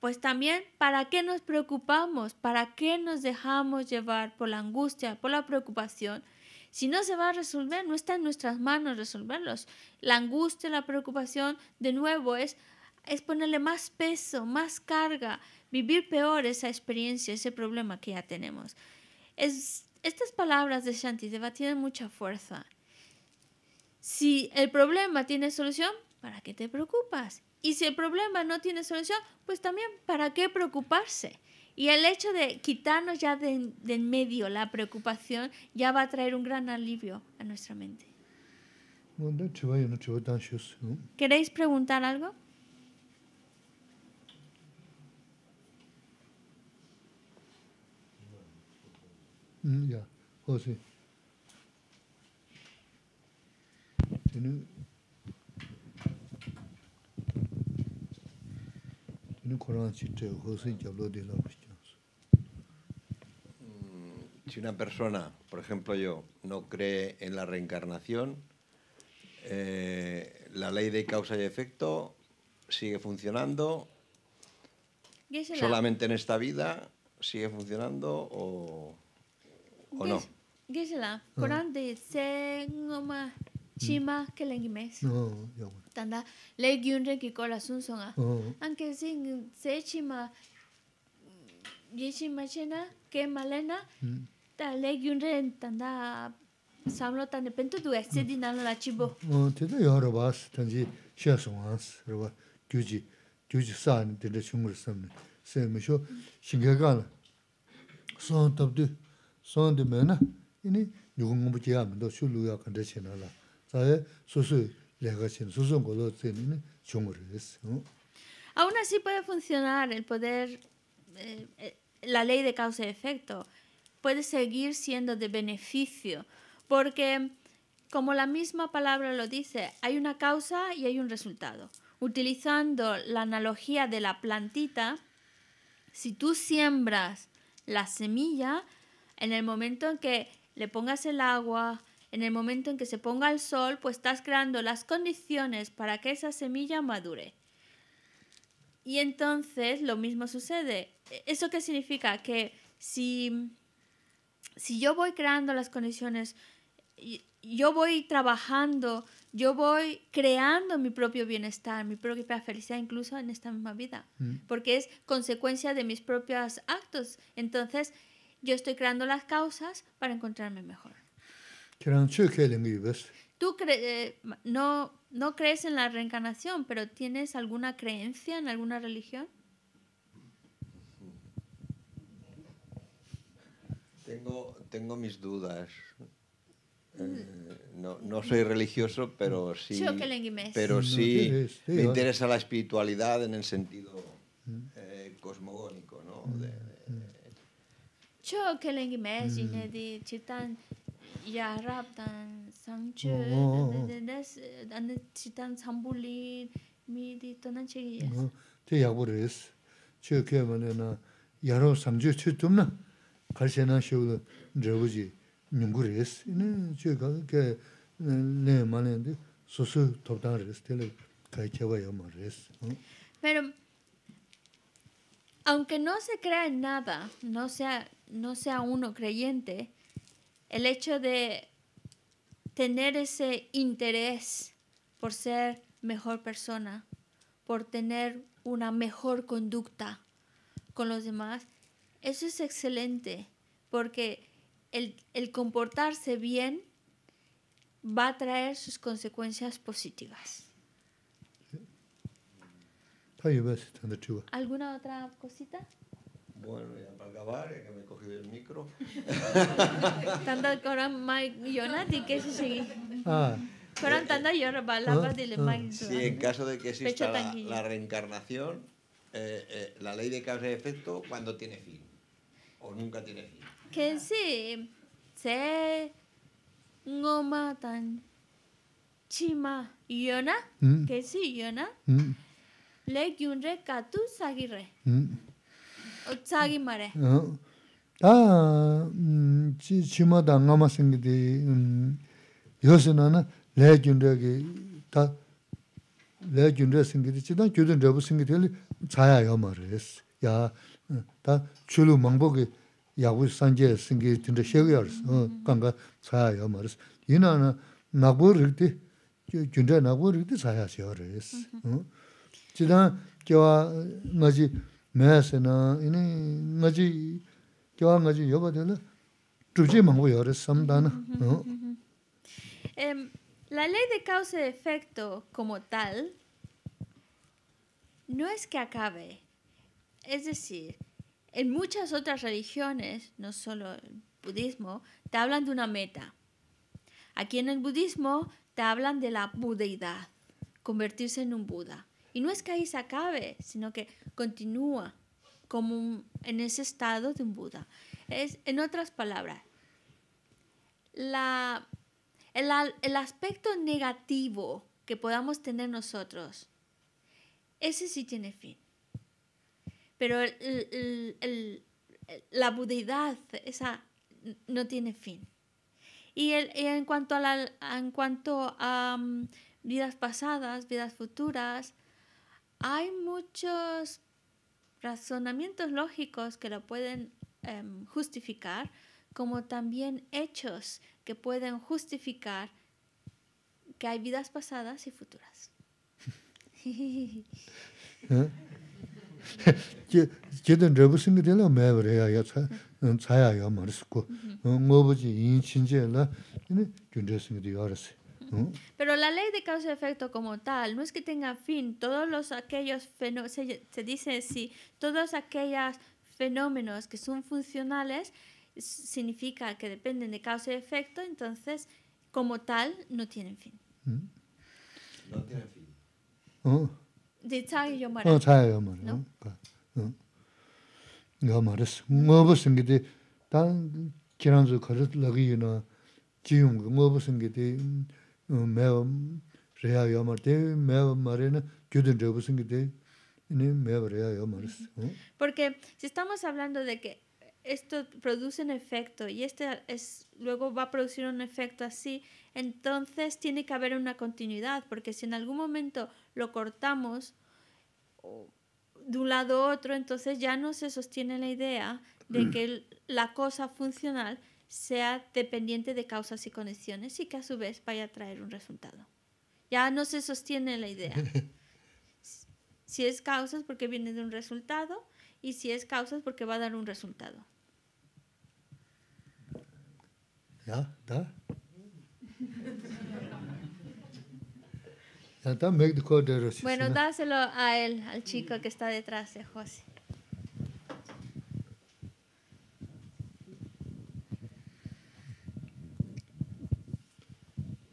pues también, ¿para qué nos preocupamos? ¿Para qué nos dejamos llevar por la angustia, por la preocupación? Si no se va a resolver, no está en nuestras manos resolverlos. La angustia, la preocupación, de nuevo, es, es ponerle más peso, más carga, vivir peor esa experiencia, ese problema que ya tenemos estas palabras de Shantideva tienen mucha fuerza. Si el problema tiene solución, ¿para qué te preocupas? Y si el problema no tiene solución, pues también, ¿para qué preocuparse? Y el hecho de quitarnos ya de, de, en medio la preocupación ya va a traer un gran alivio a nuestra mente. ¿Queréis preguntar algo? Si una persona, por ejemplo yo, no cree en la reencarnación, eh, la ley de causa y efecto sigue funcionando solamente en esta vida, sigue funcionando o... o no. la? Por ande se no chima que le gimes. No, yo. Tanda le guion re que cola son son. Aunque se se chima y se machena que malena. Ta le guion tanda samlo tan de pento du este dinalo la chibo. No, te doy ahora vas, tanji che son vas, pero que ji 90 san de de chumur sam. Se me yo singagan. Son tabde son de mē na, ngōmbu mē tō shū lūyā chī la, yé Aún así puede funcionar el poder, eh, eh, la ley de causa y efecto, puede seguir siendo de beneficio, porque como la misma palabra lo dice, hay una causa y hay un resultado. Utilizando la analogía de la plantita, si tú siembras la semilla, en el momento en que le pongas el agua, en el momento en que se ponga el sol, pues estás creando las condiciones para que esa semilla madure. Y entonces lo mismo sucede. ¿Eso qué significa? Que si, si yo voy creando las condiciones, yo voy trabajando, yo voy creando mi propio bienestar, mi propia felicidad, incluso en esta misma vida, mm. porque es consecuencia de mis propios actos. Entonces, yo estoy creando las causas para encontrarme mejor. Tú crees eh, no, no crees en la reencarnación, pero ¿tienes alguna creencia en alguna religión? Tengo, tengo mis dudas. Eh, no, no, soy religioso, pero sí, pero sí me eh. interesa la espiritualidad en el sentido mm. cosmogónico, ¿no? Mm. De, chō kēlēngi mē shīne dī chī tān yā rāb tān sāng chō dānda chī tān sāmbū lī mī dī tōnān chē kī yās tē yā gu rē sī chō kē mā nē na yā rāb nā nā jī nē kē nē tōp tē lē pero aunque no se crea en nada no sea no sea uno creyente, el hecho de tener ese interés por ser mejor persona, por tener una mejor conducta con los demás, eso es excelente, porque el, comportarse bien va a traer sus consecuencias positivas. ¿Alguna otra cosita? bueno, ya para acabar, ya que me he cogido el micro. Ah. y que y sigue? dikesi segi. Koran tanda yo balaba del mic. Sí, en caso de que exista la, reencarnación, eh, eh, la ley de causa y efecto, cuando tiene fin? ¿O nunca tiene fin? Que sí, se no matan chima y Ona, mm. que sí yona, mm. le gyunre katus aguirre. Mm. tsaagi mare. Tā chi ma dā ngāma sāngi dī yōsi nā na lē gyūndrā gī, tā lē gyūndrā sāngi dī chi dā gyūdhān rābu sāngi dī ma rē sī. ma na Em, la ley de causa y efecto como tal no es que acabe. Es decir, en muchas otras religiones, no solo el budismo, te hablan de una meta. Aquí en el budismo te hablan de la budeidad, convertirse en un Buda. Y no es que ahí se acabe, sino que continúa como en ese estado de un Buda. Es, en otras palabras, la, el, aspecto negativo que podamos tener nosotros, ese sí tiene fin. Pero el, la budidad, esa no tiene fin. Y, el, en cuanto a, en cuanto a mm, vidas pasadas, vidas futuras, hay muchos razonamientos lógicos que lo pueden em, justificar, como también hechos que pueden justificar que hay vidas pasadas y futuras. Pero la ley de causa y efecto como tal no es que tenga fin. Todos los aquellos se, dice si todos aquellos fenómenos que son funcionales significa que dependen de causa y efecto, entonces como tal no tienen fin. No tienen fin. Porque si estamos hablando de que esto produce un efecto y este es, luego va a producir un efecto así, entonces tiene que haber una continuidad, porque si en algún momento lo cortamos de un lado a otro, entonces ya no se sostiene la idea de que la cosa funcional sea dependiente de causas y condiciones y que a su vez vaya a traer un resultado. Ya no se sostiene la idea. si es causas porque viene de un resultado y si es causas porque va a dar un resultado. Ya, Bueno, dáselo a él, al chico que está detrás de José.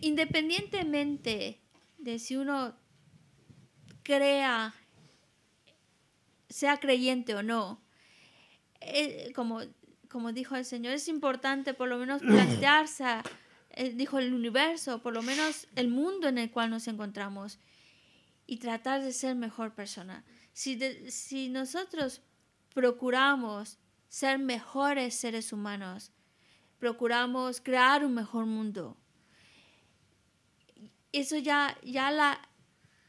independientemente de si uno crea, sea creyente o no, eh, como, dijo el Señor, es importante por lo menos plantearse, eh, dijo el universo, por lo menos el mundo en el cual nos encontramos y tratar de ser mejor persona. si nosotros procuramos ser mejores seres humanos, procuramos crear un mejor mundo, eso ya, ya la,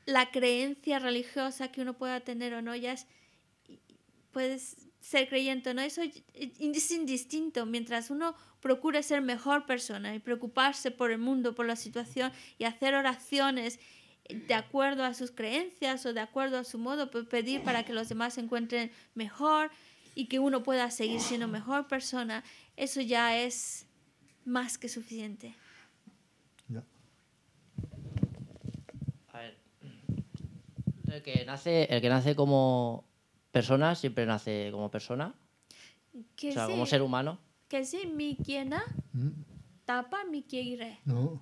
la creencia religiosa que uno pueda tener o no, ya es, puedes ser creyente o no, eso es indistinto. Mientras uno procure ser mejor persona y preocuparse por el mundo, por la situación y hacer oraciones de acuerdo a sus creencias o de acuerdo a su modo, pedir para que los demás se encuentren mejor y que uno pueda seguir siendo mejor persona, eso ya es más que suficiente. El que nace, el que nace como persona siempre nace como persona. Que o sea, se, como ser humano. Que si mi quiena ¿Mm? tapa mi quiere. No.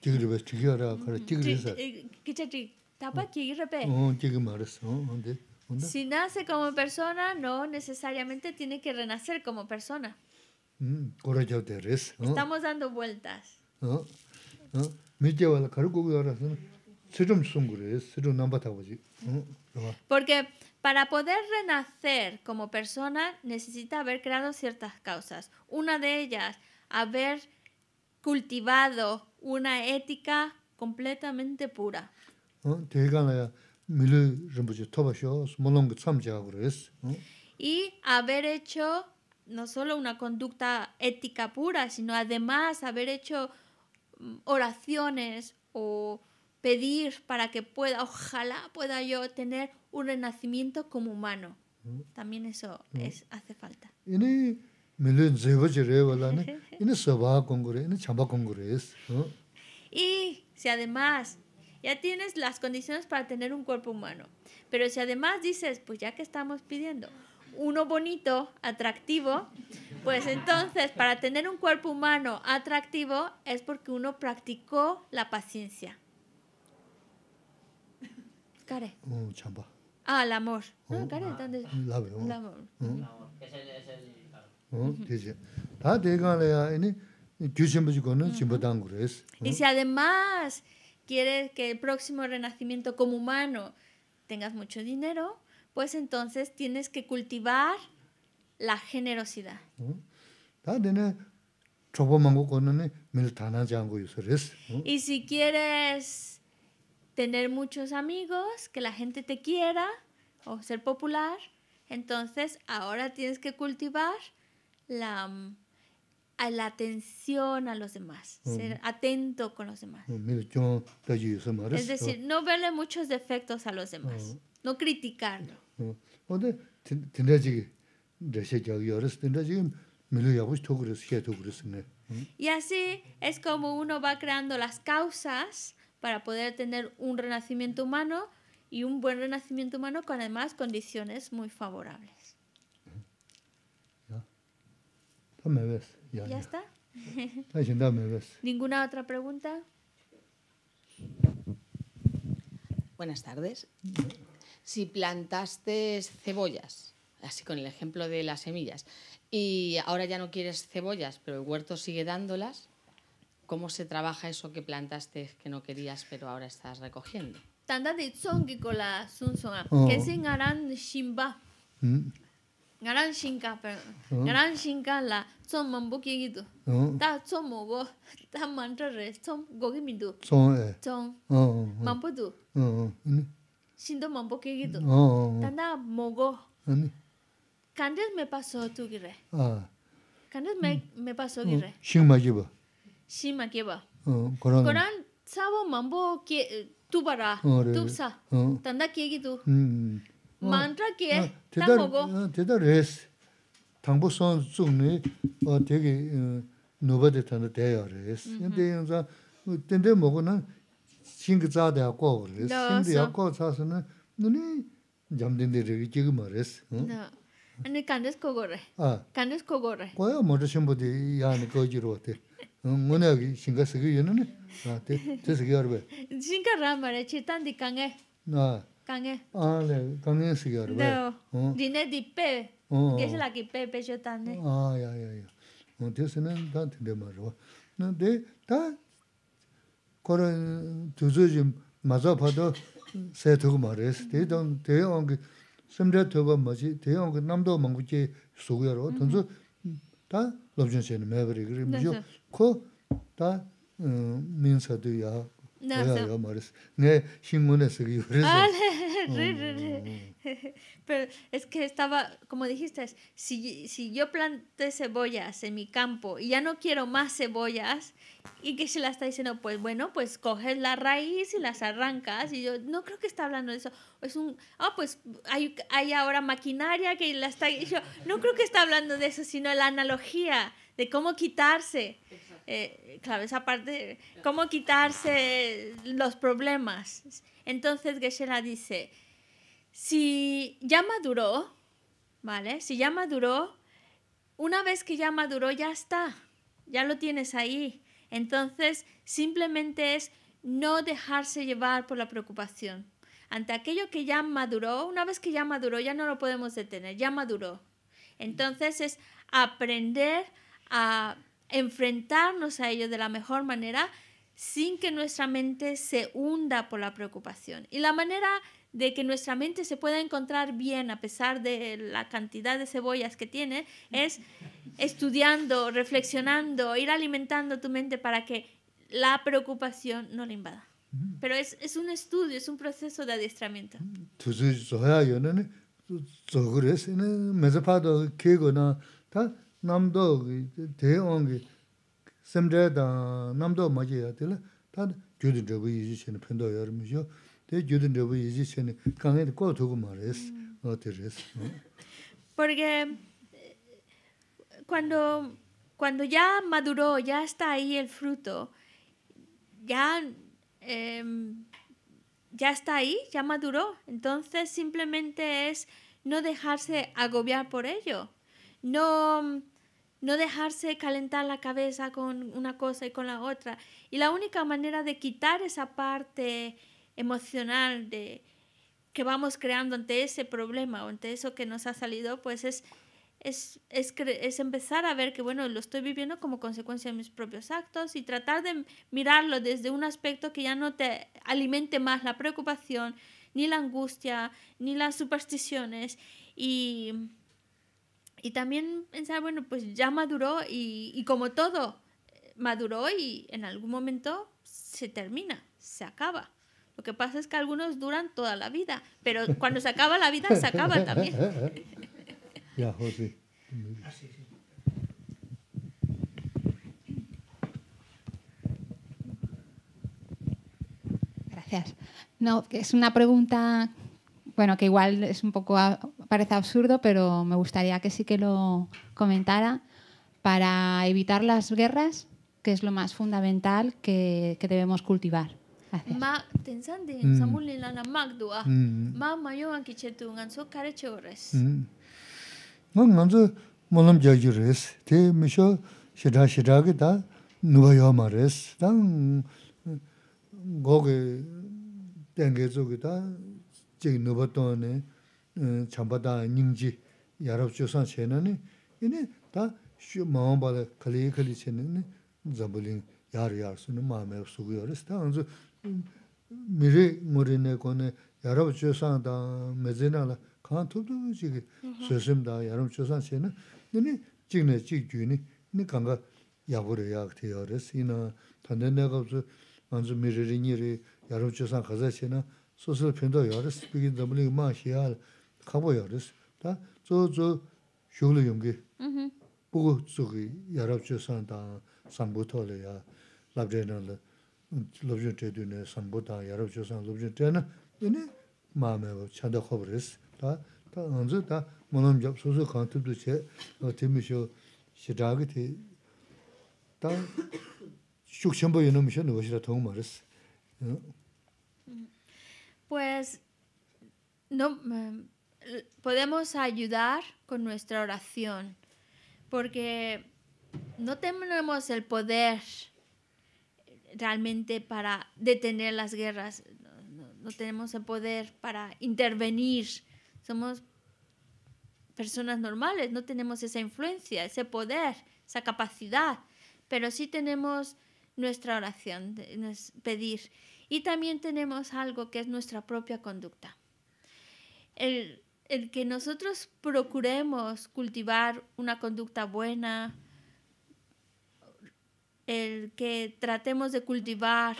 Chigre, chigre, cara, chigre. Kichati, tapa quiere pe. Oh, chigre maras, oh, dónde Si nace como persona, no necesariamente tiene que renacer como persona. Mm, Estamos dando vueltas. ¿No? ¿No? Porque para poder renacer como persona necesita haber creado ciertas causas. Una de ellas, haber cultivado una ética completamente pura. Y haber hecho no solo una conducta ética pura, sino además haber hecho mm, oraciones o pedir para que pueda, ojalá pueda yo tener un renacimiento como humano. Mm. También eso mm. es, hace falta. Y si además ya tienes las condiciones para tener un cuerpo humano, pero si además dices, pues ya que estamos pidiendo uno bonito, atractivo, pues entonces para tener un cuerpo humano atractivo es porque uno practicó la paciencia care? oh, mm, champa. Ah, l'amor. Uh, mm. ah, no, care, ah. tante. Mm, l'amor. L'amor. L'amor. Es el, es el... Uh, dice. Da, de gale, ene, gyushimbaji kono, chimbadangu res. Y si además quieres que el próximo renacimiento como humano tengas mucho dinero, pues entonces tienes que cultivar la generosidad. Da, dene, chopo mango kono, ne, mil tana jango yuso res. Y si quieres tener muchos amigos, que la gente te quiera o ser popular. Entonces ahora tienes que cultivar la, mm, la atención a los demás, ser atento con los demás. Es decir, no verle muchos defectos a los demás, no criticarlo. Y así es como uno va creando las causas para poder tener un renacimiento humano y un buen renacimiento humano con además condiciones muy favorables. Ya, ves. Ya, ¿Ya está. ¿Ninguna otra pregunta? Buenas tardes. Si plantaste cebollas, así con el ejemplo de las semillas, y ahora ya no quieres cebollas, pero el huerto sigue dándolas, ¿Cómo se trabaja eso que plantaste que no querías pero ahora estás recogiendo? Tanda de tsongi con la sunsona, oh. que es garan shimba. garan shinka, perdón. Ngaran oh. shinka la son mambo kigido. Oh. Ta mogo, ta mantra re, son gogimido. son, eh. Tson. Mambo du. Shindo mambo Oh Tanda mogo. ¿Candel me pasó tu gire. Ah. me, me pasó gire. Shin majiba. shin ma keba. Koran. Koran sabo 투바라 ke tubara, tubsa, tanda kegi tu. Mantra ke, tang mogo. Teda res, tangbo son zungni, tegi nubade tanda deyo res. Tende yunza, tende mogo na, shing zade ya kogo res. Shing de ya kogo chasa na, nuni jamdende regi jigi ma res. Ani kandes re. Kandes re. yaani wate. ngone agi shinga sige yene ne na te te sige arbe shinga ramare chetan di kange na kange a le kange sige arbe dine di pe ke la ki pe pe chetan ne a ya ya ya no te sene dan te de maro na de ta kore duzu jim maza pado se Pero es que estaba, como dijiste, si, si yo planté cebollas en mi campo y ya no quiero más cebollas, y que se la está diciendo, pues bueno, pues coges la raíz y las arrancas. Y yo no creo que está hablando de eso. Es un, ah, pues hay, hay ahora maquinaria que la está. yo no creo que está hablando de eso, sino la analogía de cómo quitarse, eh, claro, esa parte, cómo quitarse los problemas. Entonces geshe dice, si ya maduró, ¿vale? Si ya maduró, una vez que ya maduró, ya está, ya lo tienes ahí. Entonces, simplemente es no dejarse llevar por la preocupación. Ante aquello que ya maduró, una vez que ya maduró, ya no lo podemos detener, ya maduró. Entonces es aprender a enfrentarnos a ello de la mejor manera sin que nuestra mente se hunda por la preocupación. Y la manera de que nuestra mente se pueda encontrar bien a pesar de la cantidad de cebollas que tiene es estudiando, reflexionando, ir alimentando tu mente para que la preocupación no la invada. Pero es, es un estudio, es un proceso de adiestramiento. 남도 대원기 semdreda namdo maji ya tila, tad gyudin drabu yiji sheni pendo yarmisho, de gyudin drabu yiji sheni kange de kodo togo ma res, noti res. Porque cuando, cuando ya maduró, ya está ahí el fruto, ya, eh, ya está ahí, ya maduró, entonces simplemente es no dejarse agobiar por ello, no no dejarse calentar la cabeza con una cosa y con la otra. Y la única manera de quitar esa parte emocional de que vamos creando ante ese problema o ante eso que nos ha salido, pues es, es, es empezar a ver que, bueno, lo estoy viviendo como consecuencia de mis propios actos y tratar de mirarlo desde un aspecto que ya no te alimente más la preocupación, ni la angustia, ni las supersticiones y y también pensar, bueno, pues ya maduró y, como todo, eh, maduró y en algún momento se termina, se acaba. Lo que pasa es que algunos duran toda la vida, pero cuando se acaba la vida, se acaba también. Ah, Gracias. No, es una pregunta, bueno, que igual es un poco parece absurdo, pero me gustaría que sí que lo comentara, para evitar las guerras, que es lo más fundamental que, que debemos cultivar. Ma tensande mm. samulin lana magdua mm. ma mayoan ki chetu mm. ngan so kare chores. Ngon ngan zo molam jajures te misho shida shida ge da nuba yo mares dan goge denge zo ge da jig nuba to ne chambadaa ningji yarabchyoosan chay nani yini taa shio mawaan bala kalii kalii chay nani zambuling yar yar suni maa mayab sugu yoris taa anzu miri muri nako nani yarabchyoosan daa madzay naa laa kaaan tubdu jigi mm-hmm. suesimdaa yarabchyoosan chay nani nini jigni jigi gyuni nini kanga yaguri yagti yoris tanda anzu pindo yoris maa kāpo 다 rīs, tā zō 음 xiongli yōnggī, bōgō zō gī yārab chō sān tāng sāmbō tō lī yā, lāb zhēn rā lī, 다 zhēn chē dū nē sāmbō tāng yārab chō sān lōb zhēn chē nā, yīni Pues, no, podemos ayudar con nuestra oración, porque no tenemos el poder realmente para detener las guerras, no, tenemos el poder para intervenir, somos personas normales, no tenemos esa influencia, ese poder, esa capacidad, pero sí tenemos nuestra oración, pedir. Y también tenemos algo que es nuestra propia conducta. El, el que nosotros procuremos cultivar una conducta buena, el que tratemos de cultivar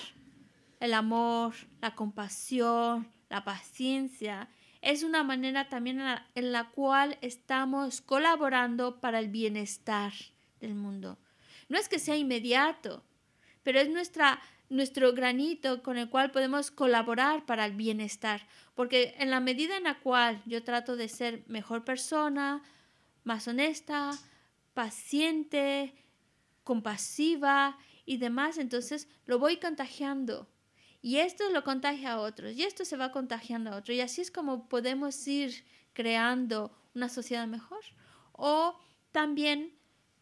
el amor, la compasión, la paciencia, es una manera también en la, cual estamos colaborando para el bienestar del mundo. No es que sea inmediato, pero es nuestra nuestro granito con el cual podemos colaborar para el bienestar. Porque en la medida en la cual yo trato de ser mejor persona, más honesta, paciente, compasiva y demás, entonces lo voy contagiando. Y esto lo contagia a otros, y esto se va contagiando a otros. Y así es como podemos ir creando una sociedad mejor. O también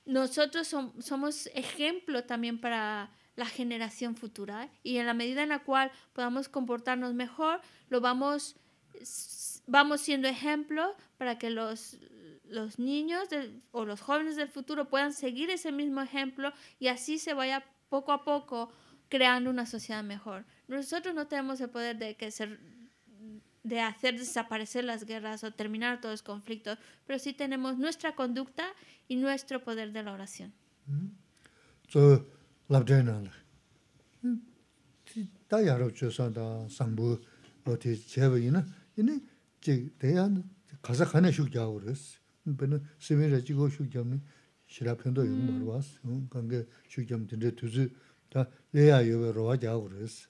nosotros somos ejemplo también para la generación futura. Y en la medida en la cual podamos comportarnos mejor, lo vamos, vamos siendo ejemplo para que los, los niños o los jóvenes del futuro puedan seguir ese mismo ejemplo y así se vaya poco a poco creando una sociedad mejor. Nosotros no tenemos el poder de que de hacer desaparecer las guerras o terminar todos los conflictos, pero sí tenemos nuestra conducta y nuestro poder de la oración labdhayi nāla. Tā yārab chū sāndā sāmbū tī chēba yīna, yīni chī tēyā kāsā no shūk yā urēs, pēnā sīmī rāchī gō shūk yamni shirā pēndā yung marwās, kāngā shūk yam tīndē tūzī tā lēyā yuwa rōhā yā urēs.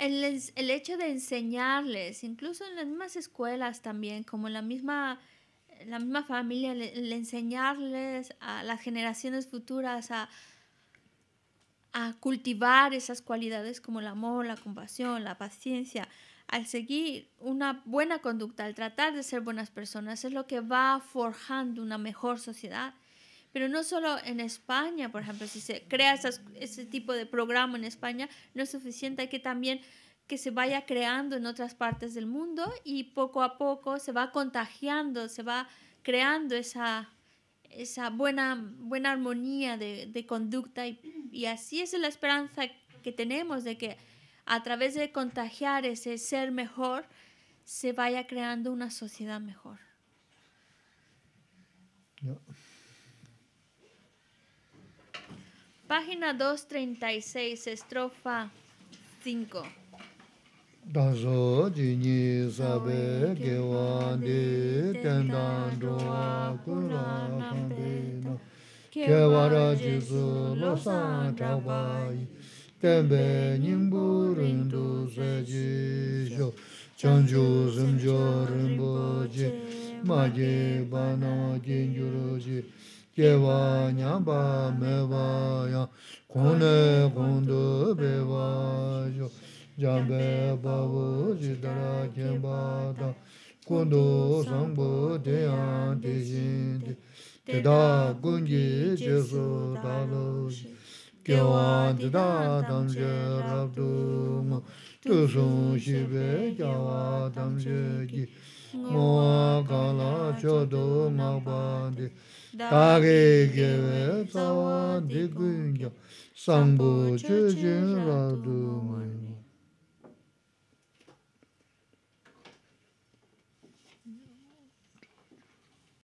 El, el hecho de enseñarles, incluso en las mismas escuelas también, como la misma la misma familia, le, enseñarles a las generaciones futuras a, a cultivar esas cualidades como el amor, la compasión, la paciencia, al seguir una buena conducta, al tratar de ser buenas personas, es lo que va forjando una mejor sociedad. Pero no solo en España, por ejemplo, si se crea ese tipo de programa en España, no es suficiente, hay que también que se vaya creando en otras partes del mundo y poco a poco se va contagiando, se va creando esa esa buena, buena armonía de, conducta y, así es la esperanza que tenemos de que a través de contagiar ese ser mejor se vaya creando una sociedad mejor. Página 236, estrofa 5. dāngshō jīnyī sābē gēwā dē tēn dāng dōwā kūrā kāngbē nō kēwā rā jīsū lō sāng chāwā yī tēn bē nīmbū rīndū jī shō chāng chū jī mā nyā bā mē bā yā kōne kōndō jabe babu jidara kemba da kondo sambo de ante jinde te da gungi jesu da lo kewa jida danje rabdu mo tu so jibe kewa danje gi kala chodo ma ba de da di gungi rabdu